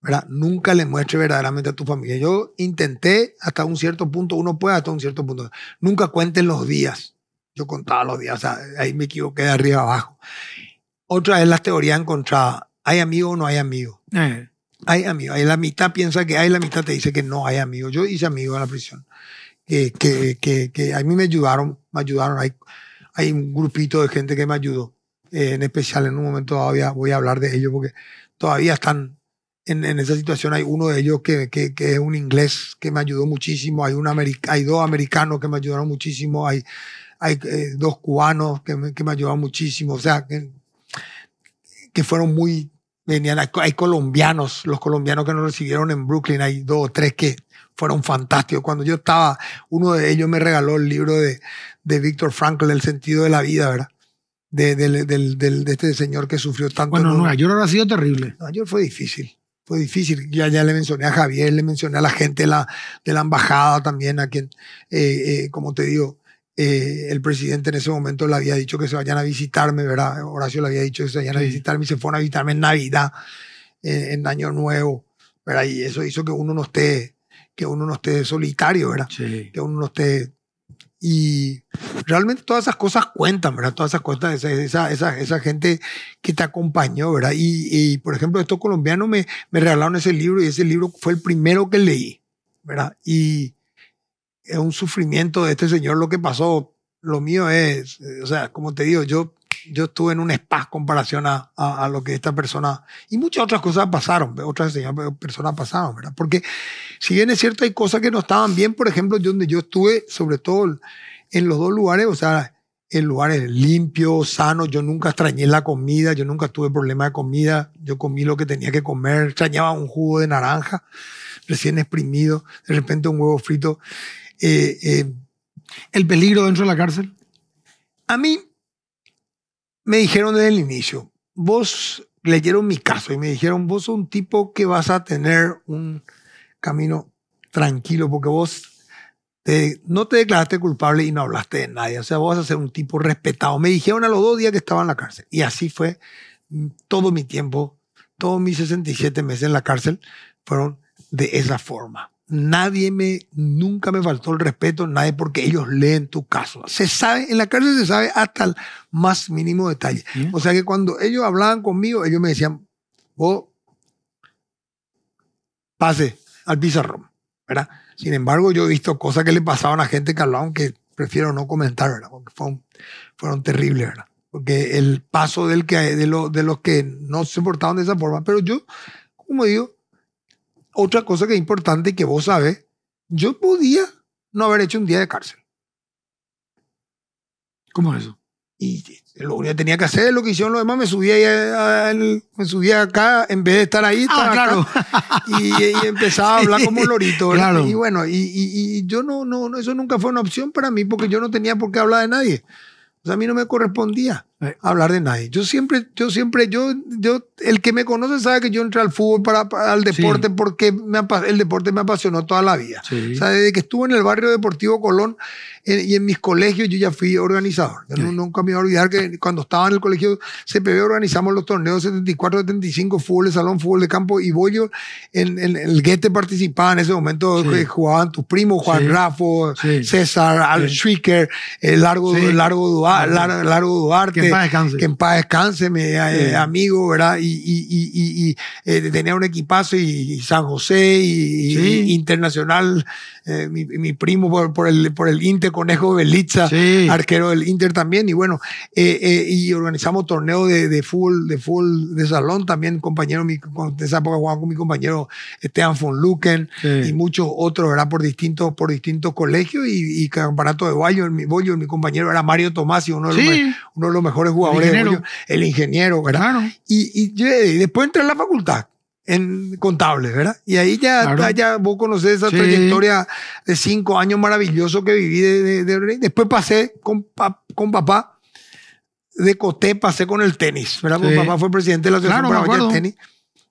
¿Verdad? Nunca le muestre verdaderamente a tu familia. Yo intenté hasta un cierto punto, uno puede hasta un cierto punto. Nunca cuenten los días. Yo contaba los días, o sea, ahí me equivoqué de arriba abajo. Otra es las teorías encontradas. ¿Hay amigo o no hay amigo? Eh. Hay amigo. Hay la mitad piensa que hay, la mitad te dice que no hay amigo. Yo hice amigo en la prisión. que, que, a mí me ayudaron, me ayudaron. Hay, hay un grupito de gente que me ayudó. Eh, en especial en un momento todavía voy a hablar de ellos porque todavía están en, esa situación. Hay uno de ellos que, es un inglés que me ayudó muchísimo. Hay, un hay dos americanos que me ayudaron muchísimo. Hay, hay eh, dos cubanos que me, que ayudaron muchísimo. O sea, que, que fueron muy Venían, hay, colombianos, los colombianos que nos recibieron en Brooklyn, hay dos o tres que fueron fantásticos. Cuando yo estaba, uno de ellos me regaló el libro de, de Víctor Frankl, El sentido de la vida, ¿verdad? De, este señor que sufrió tanto. Bueno, Nueva York ha sido terrible. Ayer fue difícil, fue difícil. Ya, ya le mencioné a Javier, le mencioné a la gente de la, embajada también, a quien, eh, eh, como te digo, eh, el presidente en ese momento le había dicho que se vayan a visitarme, ¿verdad? Horacio le había dicho que se vayan a visitarme y se fueron a visitarme en Navidad, en, Año Nuevo, ¿verdad? Y eso hizo que uno no esté, que uno no esté solitario, ¿verdad? Sí. Que uno no esté... Y realmente todas esas cosas cuentan, ¿verdad? Todas esas cosas, esa, esa, esa, gente que te acompañó, ¿verdad? Y, y, por ejemplo, estos colombianos me, me regalaron ese libro y ese libro fue el primero que leí, ¿verdad? Y es un sufrimiento de este señor lo que pasó. Lo mío es, eh, o sea, como te digo, yo, yo estuve en un spa comparación a, a, lo que esta persona y muchas otras cosas pasaron, otras personas pasaron, ¿verdad? Porque si bien es cierto, hay cosas que no estaban bien, por ejemplo, yo, donde yo estuve, sobre todo en los dos lugares, o sea, en lugares limpios sanos yo nunca extrañé la comida, yo nunca tuve problema de comida, yo comí lo que tenía que comer, extrañaba un jugo de naranja recién exprimido, de repente un huevo frito. Eh, eh, el peligro dentro de la cárcel? A mí me dijeron desde el inicio, vos leyeron mi caso y me dijeron, vos sos un tipo que vas a tener un camino tranquilo porque vos te, no te declaraste culpable y no hablaste de nadie. O sea, vos vas a ser un tipo respetado. Me dijeron a los dos días que estaba en la cárcel. Y así fue todo mi tiempo, todos mis 67 meses en la cárcel fueron de esa forma nadie me, nunca me faltó el respeto, nadie porque ellos leen tu caso. Se sabe, en la cárcel se sabe hasta el más mínimo detalle. O sea que cuando ellos hablaban conmigo, ellos me decían, vos pase al pizarrón, ¿verdad? Sin embargo, yo he visto cosas que le pasaban a gente que hablaban que prefiero no comentar, ¿verdad? Porque fueron, fueron terribles, ¿verdad? Porque el paso del que, de, de los que no se portaban de esa forma. Pero yo, como digo, otra cosa que es importante que vos sabes, yo podía no haber hecho un día de cárcel. ¿Cómo es eso? Y lo único que tenía que hacer lo que hicieron los demás, me subía, acá, en vez de estar ahí, ah, claro. y, empezaba a hablar como lorito. Y bueno, yo no, no, eso nunca fue una opción para mí porque yo no tenía por qué hablar de nadie. O sea, a mí no me correspondía hablar de nadie. Yo siempre, yo siempre, yo, yo, el que me conoce sabe que yo entré al fútbol para, al deporte porque me, el deporte me apasionó toda la vida. O desde que estuve en el barrio deportivo Colón eh, y en mis colegios yo ya fui organizador. nunca me voy a olvidar que cuando estaba en el colegio CPB organizamos los torneos 74, 75, fútbol de salón, fútbol de campo y bollo. En, en, el Guete participaba en ese momento jugaban tus primos, Juan Rafo, César, Al Schwicker, el Largo, largo, largo Duarte. Que en paz descanse, mi eh, eh, amigo, ¿verdad? Y, eh, tenía un equipazo y, San José y, internacional eh, mi, primo por, por, el, por el Inter, Conejo Belitza, arquero del Inter también, y bueno, eh, eh, y organizamos torneos de, de fútbol, de full de salón también, compañero, mi, esa época jugaba con mi compañero Esteban von Luken y muchos otros, era Por distintos, por distintos colegios y, y campeonato de Bayo, mi mi compañero era Mario y uno, de, los, uno de los mejores jugadores el ingeniero, de el ingeniero ¿verdad? Y, y, y después entré a la facultad en contable, ¿verdad? Y ahí ya, ya vos conocés esa trayectoria de cinco años maravilloso que viví. De, de, después pasé con, con papá de Coté, pasé con el tenis, ¿verdad? papá fue presidente de la Asociación claro, de Tenis.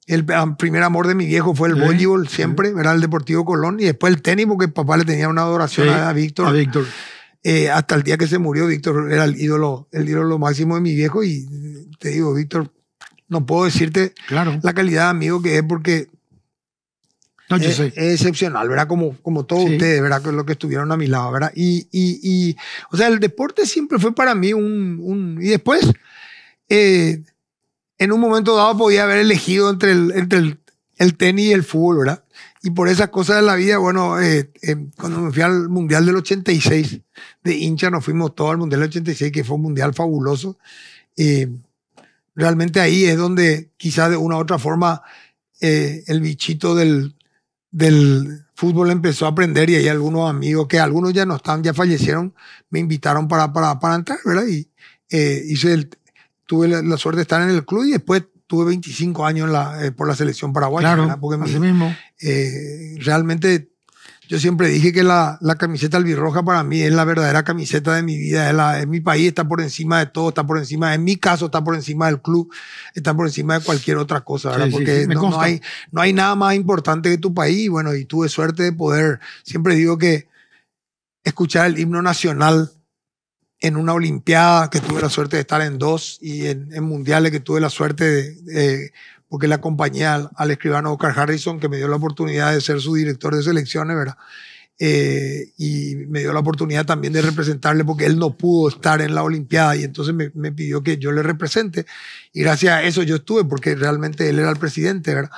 El ah, primer amor de mi viejo fue el voleibol siempre, Era El Deportivo Colón y después el tenis porque papá le tenía una adoración a, Víctor. A Víctor. Eh, hasta el día que se murió Víctor era el ídolo, el ídolo máximo de mi viejo y te digo, Víctor no puedo decirte la calidad de amigo que es porque es, excepcional, ¿verdad? Como, como todos ustedes, ¿verdad? Que lo que estuvieron a mi lado, ¿verdad? Y, y, o sea, el deporte siempre fue para mí un... y después, eh, en un momento dado podía haber elegido entre el, entre el, tenis y el fútbol, Y por esas cosas de la vida, bueno, eh, eh, cuando me fui al Mundial del 86 de hincha, nos fuimos todos al Mundial del 86, que fue un mundial fabuloso realmente ahí es donde quizás de una u otra forma eh, el bichito del, del fútbol empezó a aprender y hay algunos amigos que algunos ya no están, ya fallecieron, me invitaron para, para, para entrar, ¿verdad? Y eh, hice tuve la, suerte de estar en el club y después tuve 25 años eh, por la selección paraguaya, claro, así mismo. realmente yo siempre dije que la, la, camiseta albirroja para mí es la verdadera camiseta de mi vida, es, la, es mi país, está por encima de todo, está por encima, en mi caso está por encima del club, está por encima de cualquier otra cosa, ¿verdad? Porque no, hay, no hay nada más importante que tu país bueno, y tuve suerte de poder, siempre digo que escuchar el himno nacional en una Olimpiada, que tuve la suerte de estar en dos, y en, mundiales que tuve la suerte de, de porque le acompañé al, escribano Oscar Harrison, que me dio la oportunidad de ser su director de selecciones, ¿verdad? Eh, y me dio la oportunidad también de representarle porque él no pudo estar en la Olimpiada y entonces me, pidió que yo le represente y gracias a eso yo estuve porque realmente él era el presidente, ¿verdad?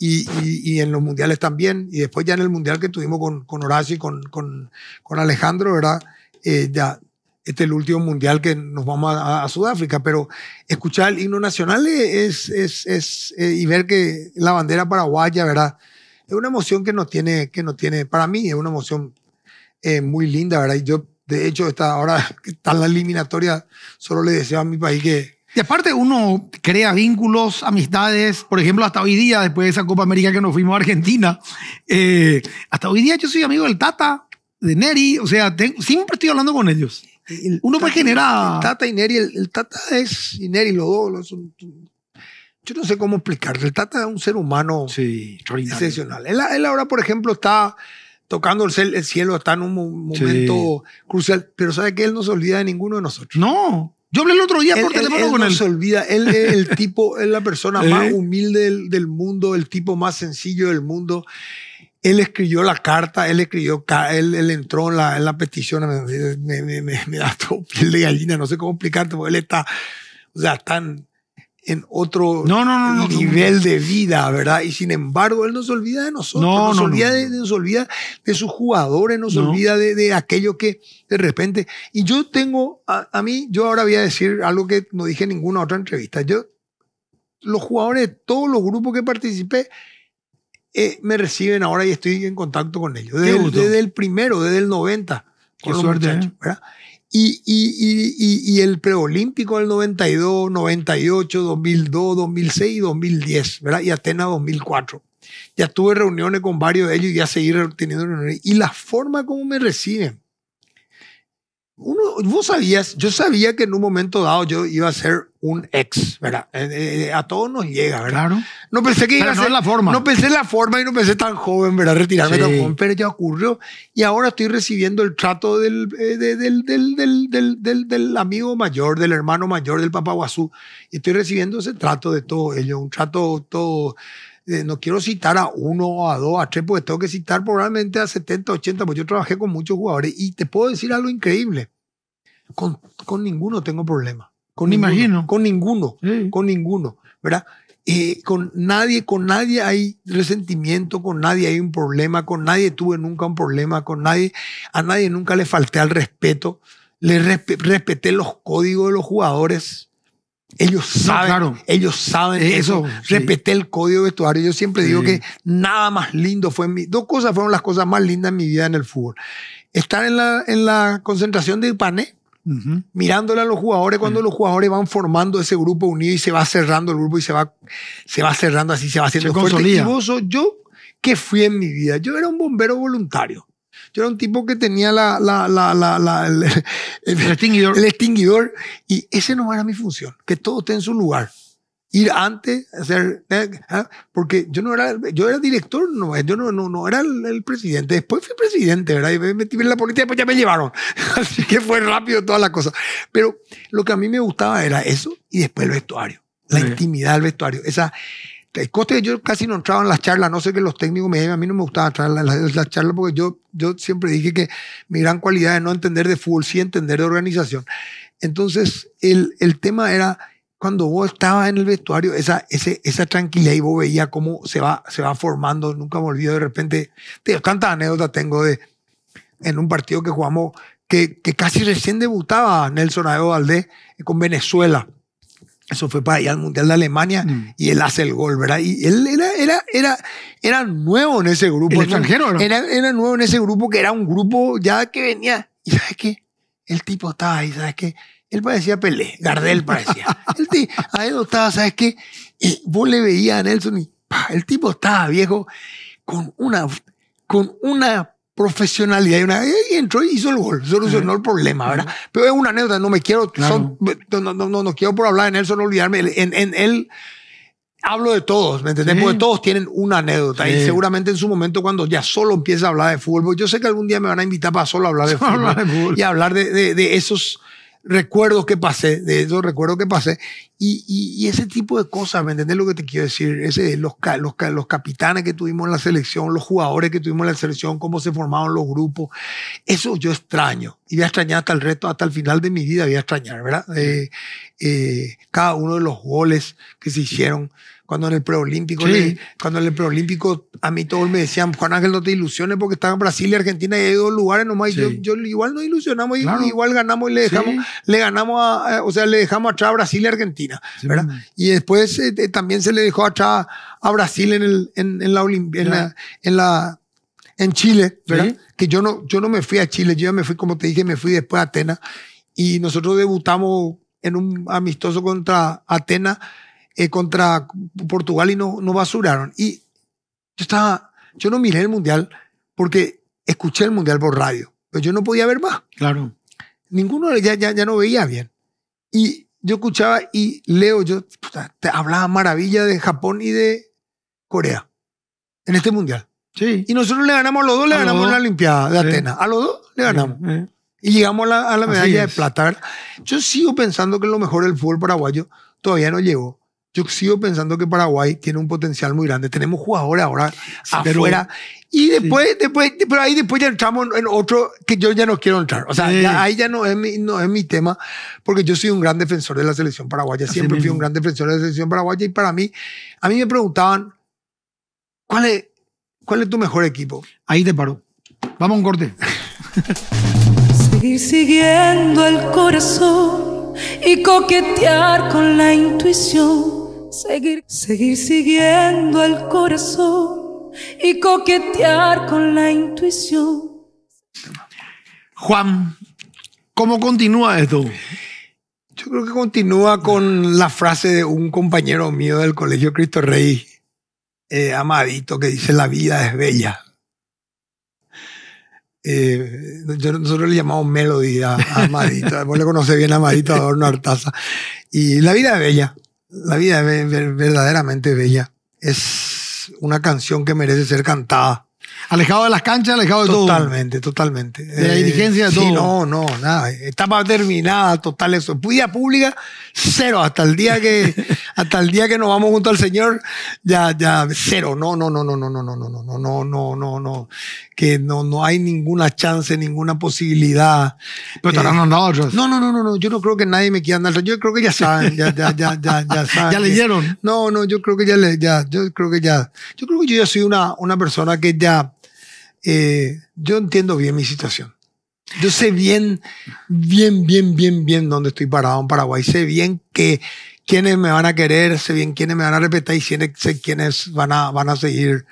Y, y, en los mundiales también y después ya en el mundial que tuvimos con, con Horacio y con, con, con Alejandro, ¿verdad? Eh, ya este es el último mundial que nos vamos a, Sudáfrica, pero escuchar el himno nacional es, es, es, eh, y ver que la bandera paraguaya, ¿verdad? Es una emoción que no tiene, que no tiene, para mí es una emoción eh, muy linda, ¿verdad? Y yo, de hecho, está, ahora que está en la eliminatoria, solo le deseo a mi país que... Y aparte uno crea vínculos, amistades, por ejemplo, hasta hoy día, después de esa Copa América que nos fuimos a Argentina, eh, hasta hoy día yo soy amigo del Tata, de Neri, o sea, siempre estoy hablando con ellos. Uno va generado El Tata y Neri. El, Tata es. Y Neri, los dos. yo no sé cómo explicarlo. El Tata es un ser humano sí, excepcional. Él, ahora, por ejemplo, está tocando el, cielo, está en un momento crucial. Pero sabe que él no se olvida de ninguno de nosotros. No. Yo hablé el otro día porque por teléfono con él. No se olvida. Él es el tipo, es la persona más ¿Eh? humilde del, del, mundo, el tipo más sencillo del mundo él escribió la carta, él escribió, él, entró en la, petición, me, me, da todo piel de gallina, no sé cómo explicarte, porque él está, o sea, tan en otro nivel de vida, ¿verdad? Y sin embargo, él no se olvida de nosotros, no, se olvida de, nos olvida de sus jugadores, nos olvida de, aquello que de repente... Y yo tengo, a, a mí, yo ahora voy a decir algo que no dije en ninguna otra entrevista, yo, los jugadores de todos los grupos que participé, eh, me reciben ahora y estoy en contacto con ellos. Desde, el, primero, desde el 90. Qué suerte. ¿eh? y, el preolímpico del 92, 98, 2002, 2006 y 2010, ¿verdad? Y Atenas 2004. Ya tuve reuniones con varios de ellos y ya seguí teniendo reuniones. Y la forma como me reciben uno, vos sabías, yo sabía que en un momento dado yo iba a ser un ex, ¿verdad? Eh, eh, eh, a todos nos llega, ¿verdad? Claro. No pensé que iba a ser. No la forma. No pensé la forma y no pensé tan joven, ¿verdad? Retirarme pero ya ocurrió. Y ahora estoy recibiendo el trato del, del, amigo mayor, del hermano mayor, del papá Guazú. Y estoy recibiendo ese trato de todo ellos, un trato todo no quiero citar a uno, a dos, a tres, porque tengo que citar probablemente a 70, 80, porque yo trabajé con muchos jugadores y te puedo decir algo increíble. Con, ninguno tengo problema. Con imagino. Con ninguno, con ninguno, ¿verdad? Eh, con nadie, con nadie hay resentimiento, con nadie hay un problema, con nadie tuve nunca un problema, con nadie, a nadie nunca le falté al respeto, le respeté los códigos de los jugadores, ellos saben, ellos saben eso. Repeté el código de vestuario. Yo siempre digo que nada más lindo fue mi. Dos cosas fueron las cosas más lindas en mi vida en el fútbol. Estar en la, en la concentración de Ipané, mirándole a los jugadores cuando los jugadores van formando ese grupo unido y se va cerrando el grupo y se va, se va cerrando así, se va haciendo se fuerte. yo, ¿qué fui en mi vida? Yo era un bombero voluntario. Yo era un tipo que tenía el, extinguidor. y ese no era mi función, que todo esté en su lugar ir antes, hacer, ¿eh? porque yo no era, yo era director, no, yo no, no, era el, presidente, después fui presidente, ¿verdad? Y me metí en la política, después ya me llevaron, así que fue rápido toda la cosa. Pero lo que a mí me gustaba era eso y después el vestuario, la intimidad del vestuario, esa, el coste que yo casi no entraba en las charlas, no sé qué los técnicos me dijeron, a mí no me gustaba entrar en las, charlas porque yo, yo siempre dije que mi gran cualidad es no entender de fútbol, sí entender de organización. Entonces, el, tema era cuando vos estabas en el vestuario, esa, ese, esa tranquilidad y vos veías cómo se va, se va formando, nunca me olvido de repente, tío, tantas anécdotas tengo de en un partido que jugamos que, casi recién debutaba Nelson Aedo Valdés con Venezuela eso fue para ir al Mundial de Alemania mm. y él hace el gol, ¿verdad? Y él era, era, era, era nuevo en ese grupo. extranjero, Era, nuevo en ese grupo que era un grupo ya que venía. Y sabes qué? El tipo estaba ahí, ¿sabes qué? Él parecía Pelé, Gardel parecía. el tipo, ahí estaba, ¿sabes qué? Y vos le veías a Nelson y el tipo estaba viejo con una, con una profesionalidad. Y, una, y entró y hizo el gol, solucionó el problema, ¿verdad? Pero es una anécdota, no me quiero, no, no, no, no, quiero por hablar de solo olvidarme. En, él hablo de todos, ¿me entendés? Porque todos tienen una anécdota y seguramente en su momento cuando ya solo empieza a hablar de fútbol, yo sé que algún día me van a invitar para solo hablar de, fútbol, y hablar de, de, de esos recuerdos que pasé, de esos recuerdo que pasé, y, ese tipo de cosas, ¿me entendés lo que te quiero decir? Ese, los, los, los capitanes que tuvimos en la selección, los jugadores que tuvimos en la selección, cómo se formaron los grupos, eso yo extraño, y voy a extrañar hasta el resto, hasta el final de mi vida voy a extrañar, ¿verdad? Eh, eh, cada uno de los goles que se hicieron. Cuando en el preolímpico, cuando en el preolímpico a mí todos me decían, Juan Ángel, no te ilusiones porque estaban Brasil y Argentina y hay dos lugares nomás. yo, igual nos ilusionamos, y, igual ganamos y le dejamos, le ganamos a, o sea, le dejamos atrás a Brasil y Argentina. ¿verdad? Y después eh, eh, también se le dejó atrás a Brasil en, el, en, la, en, en la en Chile, ¿verdad? Que yo no, yo no me fui a Chile, yo me fui, como te dije, me fui después a Atenas. Y nosotros debutamos en un amistoso contra Atenas, eh, contra Portugal y nos no basuraron. Y yo estaba, yo no miré el mundial porque escuché el mundial por radio, pero yo no podía ver más. Claro. Ninguno ya, ya, ya no veía bien. Y yo escuchaba y leo, yo te hablaba maravilla de Japón y de Corea en este mundial. Sí. Y nosotros le ganamos a los dos, le ganamos la Olimpiada de Atenas. A los dos le ganamos. Y llegamos a la, medalla de plata. Yo sigo pensando que lo mejor del fútbol paraguayo todavía no llegó. Yo sigo pensando que Paraguay tiene un potencial muy grande. Tenemos jugadores ahora afuera. y después, después, pero ahí después ya entramos en otro que yo ya no quiero entrar. O sea, ahí ya no es, mi, no es mi tema, porque yo soy un gran defensor de la selección paraguaya. Siempre fui un gran defensor de la selección paraguaya. Y para mí, a mí me preguntaban, ¿cuál es, cuál es tu mejor equipo? Ahí te paro Vamos a un corte. siguiendo el corazón y coquetear con la intuición. Seguir, seguir siguiendo el corazón y coquetear con la intuición. Juan, ¿cómo continúa esto? Yo creo que continúa con la frase de un compañero mío del Colegio Cristo Rey, eh, Amadito, que dice, la vida es bella. Eh, nosotros le llamamos melodía a, vos le conoces bien a Amadita Adorno Artaza. Y la vida es bella, la vida es verdaderamente bella. Es una canción que merece ser cantada alejado de las canchas, alejado de todo. Totalmente, totalmente. De la dirigencia de todo. Sí, no, no, nada. Estaba terminada, total eso. Vida pública, cero. Hasta el día que, hasta el día que nos vamos junto al Señor, ya, ya, cero. No, no, no, no, no, no, no, no, no, no, no, no, no, no. Que no, no hay ninguna chance, ninguna posibilidad. Pero te No, no, no, no, no. Yo no creo que nadie me quiera andar. Yo creo que ya saben, ya, ya, ya, ya, ya saben. ¿Ya leyeron? No, no, yo creo que ya, le, ya, yo creo que ya. Yo creo que yo ya soy una, una persona que ya eh, yo entiendo bien mi situación. Yo sé bien, bien, bien, bien, bien dónde estoy parado en Paraguay. Sé bien que quiénes me van a querer, sé bien quiénes me van a respetar y sé quiénes van a, van a seguir,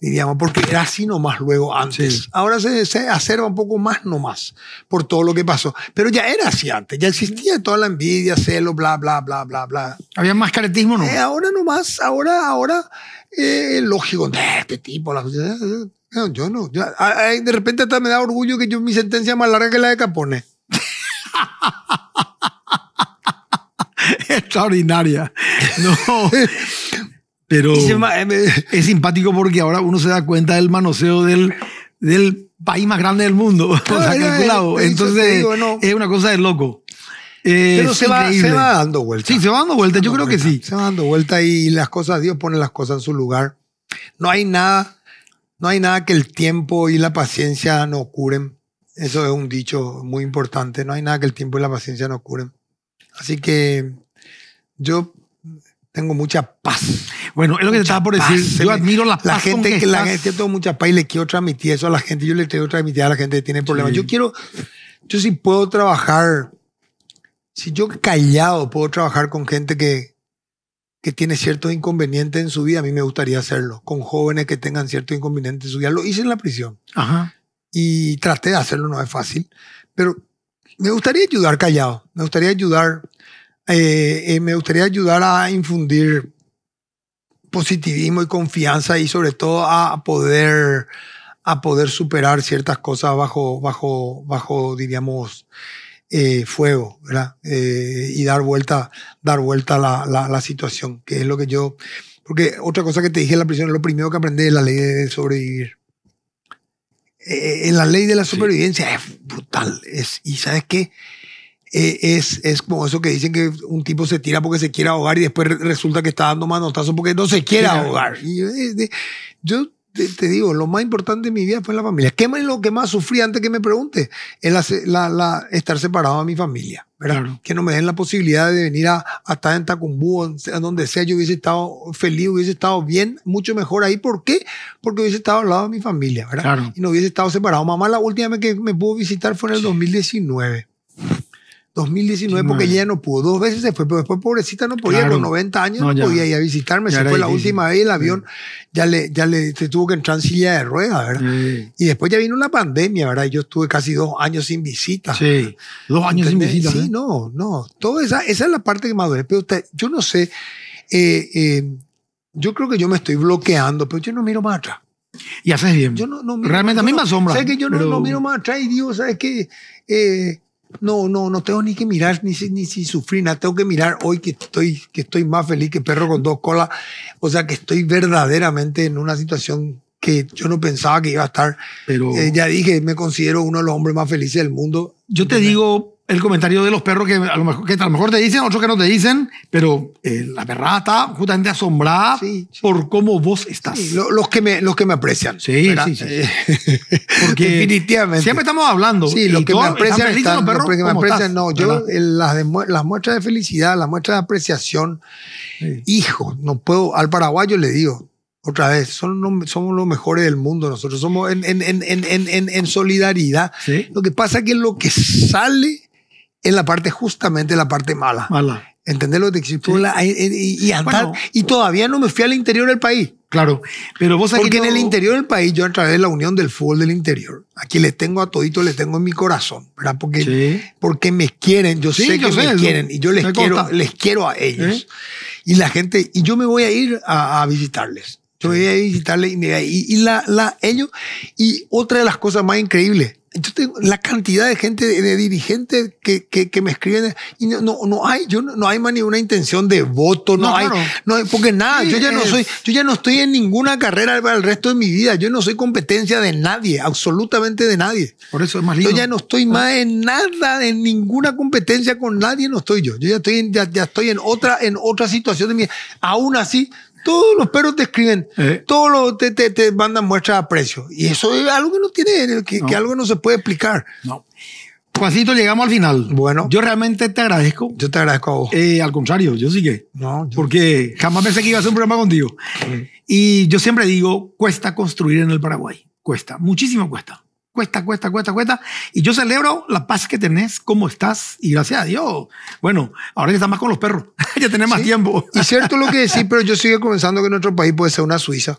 diríamos, porque era así nomás luego antes. Ahora se, se un poco más nomás por todo lo que pasó. Pero ya era así antes, ya existía toda la envidia, celo, bla, bla, bla, bla, bla. Había más caretismo, ¿no? Eh, ahora nomás, ahora, ahora, eh, lógico, este tipo, la, eh, yo no. de repente hasta me da orgullo que yo mi sentencia más larga que la de Capone. Extraordinaria. No. Pero eh, es simpático porque ahora uno se da cuenta del manoseo del, país más grande del mundo. Entonces, es una cosa de loco. Pero se va, dando vuelta. Sí, se va dando vuelta, yo creo que sí. Se va dando vuelta y las cosas, Dios pone las cosas en su lugar. No hay nada no hay nada que el tiempo y la paciencia no curen. Eso es un dicho muy importante. No hay nada que el tiempo y la paciencia no curen. Así que yo tengo mucha paz. Bueno, es lo que te estaba por decir. Yo admiro la, la Gente, que la gente, tengo mucha paz y le quiero transmitir eso a la gente. Yo le quiero transmitir a la gente que tiene problemas. Yo quiero, yo sí puedo trabajar, si yo callado puedo trabajar con gente que, que tiene ciertos inconvenientes en su vida, a mí me gustaría hacerlo, con jóvenes que tengan ciertos inconvenientes en su vida. Lo hice en la prisión. Y traté de hacerlo, no es fácil, pero me gustaría ayudar callado, me gustaría ayudar, eh, eh, me gustaría ayudar a infundir positivismo y confianza y sobre todo a poder a poder superar ciertas cosas bajo bajo bajo diríamos eh, fuego, ¿verdad? Eh, y dar vuelta, dar vuelta la, la, la, situación, que es lo que yo... Porque otra cosa que te dije en la prisión, lo primero que aprendí es la ley de sobrevivir. Eh, en la ley de la supervivencia es brutal. Es, y ¿sabes qué? E, es, es como eso que dicen que un tipo se tira porque se quiere ahogar y después resulta que está dando manotazo porque no se quiere ahogar. Y yo, eh, yo te, digo, lo más importante de mi vida fue la familia. ¿Qué es lo que más sufrí antes que me pregunte? Es la, la, estar separado de mi familia, ¿verdad? Que no me den la posibilidad de venir a, a estar en Tacumbú, a donde sea, yo hubiese estado feliz, hubiese estado bien, mucho mejor ahí. ¿Por qué? Porque hubiese estado al lado de mi familia, ¿verdad? Y no hubiese estado separado. Mamá, la última vez que me pudo visitar fue en el 2019. 2019 porque ella no pudo. Dos veces se fue, pero después pobrecita no podía, con 90 años no, podía ir a visitarme. se fue la última vez el avión, ya le, ya tuvo que entrar en silla de ruedas, ¿verdad? Y después ya vino la pandemia, ¿verdad? yo estuve casi dos años sin visita. Sí, dos años sin visita. Sí, ¿eh? no, no. Toda esa, esa es la parte que duele. Pero usted, yo no sé, eh, eh, yo creo que yo me estoy bloqueando, pero yo no miro más atrás. Y haces bien. Yo Realmente a mí me asombra. Sé que yo no, miro más atrás y digo, ¿sabes qué? No, no, no tengo ni que mirar ni, ni si sufrir. nada. Tengo que mirar hoy que estoy, que estoy más feliz que perro con dos colas. O sea, que estoy verdaderamente en una situación que yo no pensaba que iba a estar. Pero eh, ya dije, me considero uno de los hombres más felices del mundo. Yo te digo, el comentario de los perros que a lo mejor, te dicen, otros que no te dicen, pero eh, la perrata está justamente asombrada por cómo vos estás. los, que me, los que me aprecian. Sí, sí, sí. Eh, Porque Definitivamente. Siempre estamos hablando. Sí, los que me aprecian, los que no. Yo, eh, las, muestras de felicidad, las muestras de apreciación, hijo, no puedo, al paraguayo le digo, otra vez, son, somos los mejores del mundo nosotros, somos en, en solidaridad. Lo que pasa es que lo que sale en la parte justamente la parte mala. Mala. ¿Entendés lo que eh, eh, y, y, y todavía no me fui al interior del país. Claro, pero vos Porque en el interior del país, yo a través de la unión del fútbol del interior, aquí les tengo a todito, les tengo en mi corazón, ¿verdad? Porque, porque me quieren, yo sé que me quieren y yo les quiero, les quiero a ellos. Y la gente, y yo me voy a ir a, visitarles. Yo voy a visitarles y la, la, ellos. Y otra de las cosas más increíbles, yo tengo la cantidad de gente, de dirigentes que, que, me escriben y no, no, no, hay, yo no, hay más ni una intención de voto, no, hay, no porque nada, yo ya no soy, yo ya no estoy en ninguna carrera para el resto de mi vida, yo no soy competencia de nadie, absolutamente de nadie. Por eso es más lindo. Yo ya no estoy ah. más en nada, en ninguna competencia con nadie, no estoy yo, yo ya estoy, ya, estoy en otra, en otra situación de mi vida. Aún así, todos los perros te escriben, todos te, mandan muestras a precio Y eso es algo que no tiene, que, algo no se puede explicar. No. Juancito, llegamos al final. Bueno. Yo realmente te agradezco. Yo te agradezco a vos. Eh, al contrario, yo sí que. No. Porque jamás pensé que iba a hacer un programa contigo. Y yo siempre digo, cuesta construir en el Paraguay. Cuesta, muchísimo cuesta cuesta, cuesta, cuesta, cuesta. Y yo celebro la paz que tenés, cómo estás, y gracias a Dios. Bueno, ahora ya está más con los perros, ya tenés más tiempo. y cierto lo que decís, pero yo sigo pensando que nuestro país puede ser una Suiza.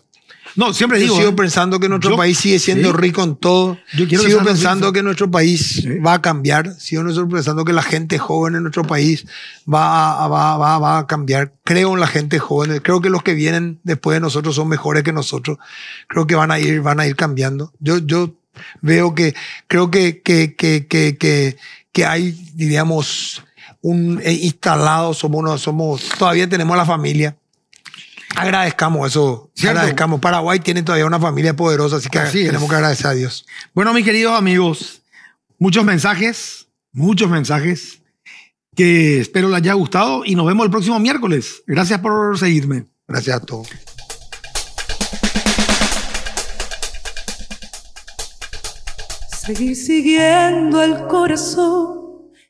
No, siempre yo Sigo ¿eh? pensando que nuestro país sigue siendo rico en todo. Yo quiero sigo pensando que nuestro país va a cambiar. Sigo pensando que la gente joven en nuestro país va a, va, va a cambiar. Creo en la gente joven. Creo que los que vienen después de nosotros son mejores que nosotros. Creo que van a ir, van a ir cambiando. Yo, yo Veo que, creo que, que, que, que, que hay, digamos, un eh, instalado, somos, somos, todavía tenemos la familia. Agradezcamos eso, agradezcamos. Paraguay tiene todavía una familia poderosa, así que tenemos que agradecer a Dios. Bueno, mis queridos amigos, muchos mensajes, muchos mensajes que espero les haya gustado y nos vemos el próximo miércoles. Gracias por seguirme. Gracias a todos. Seguir siguiendo el corazón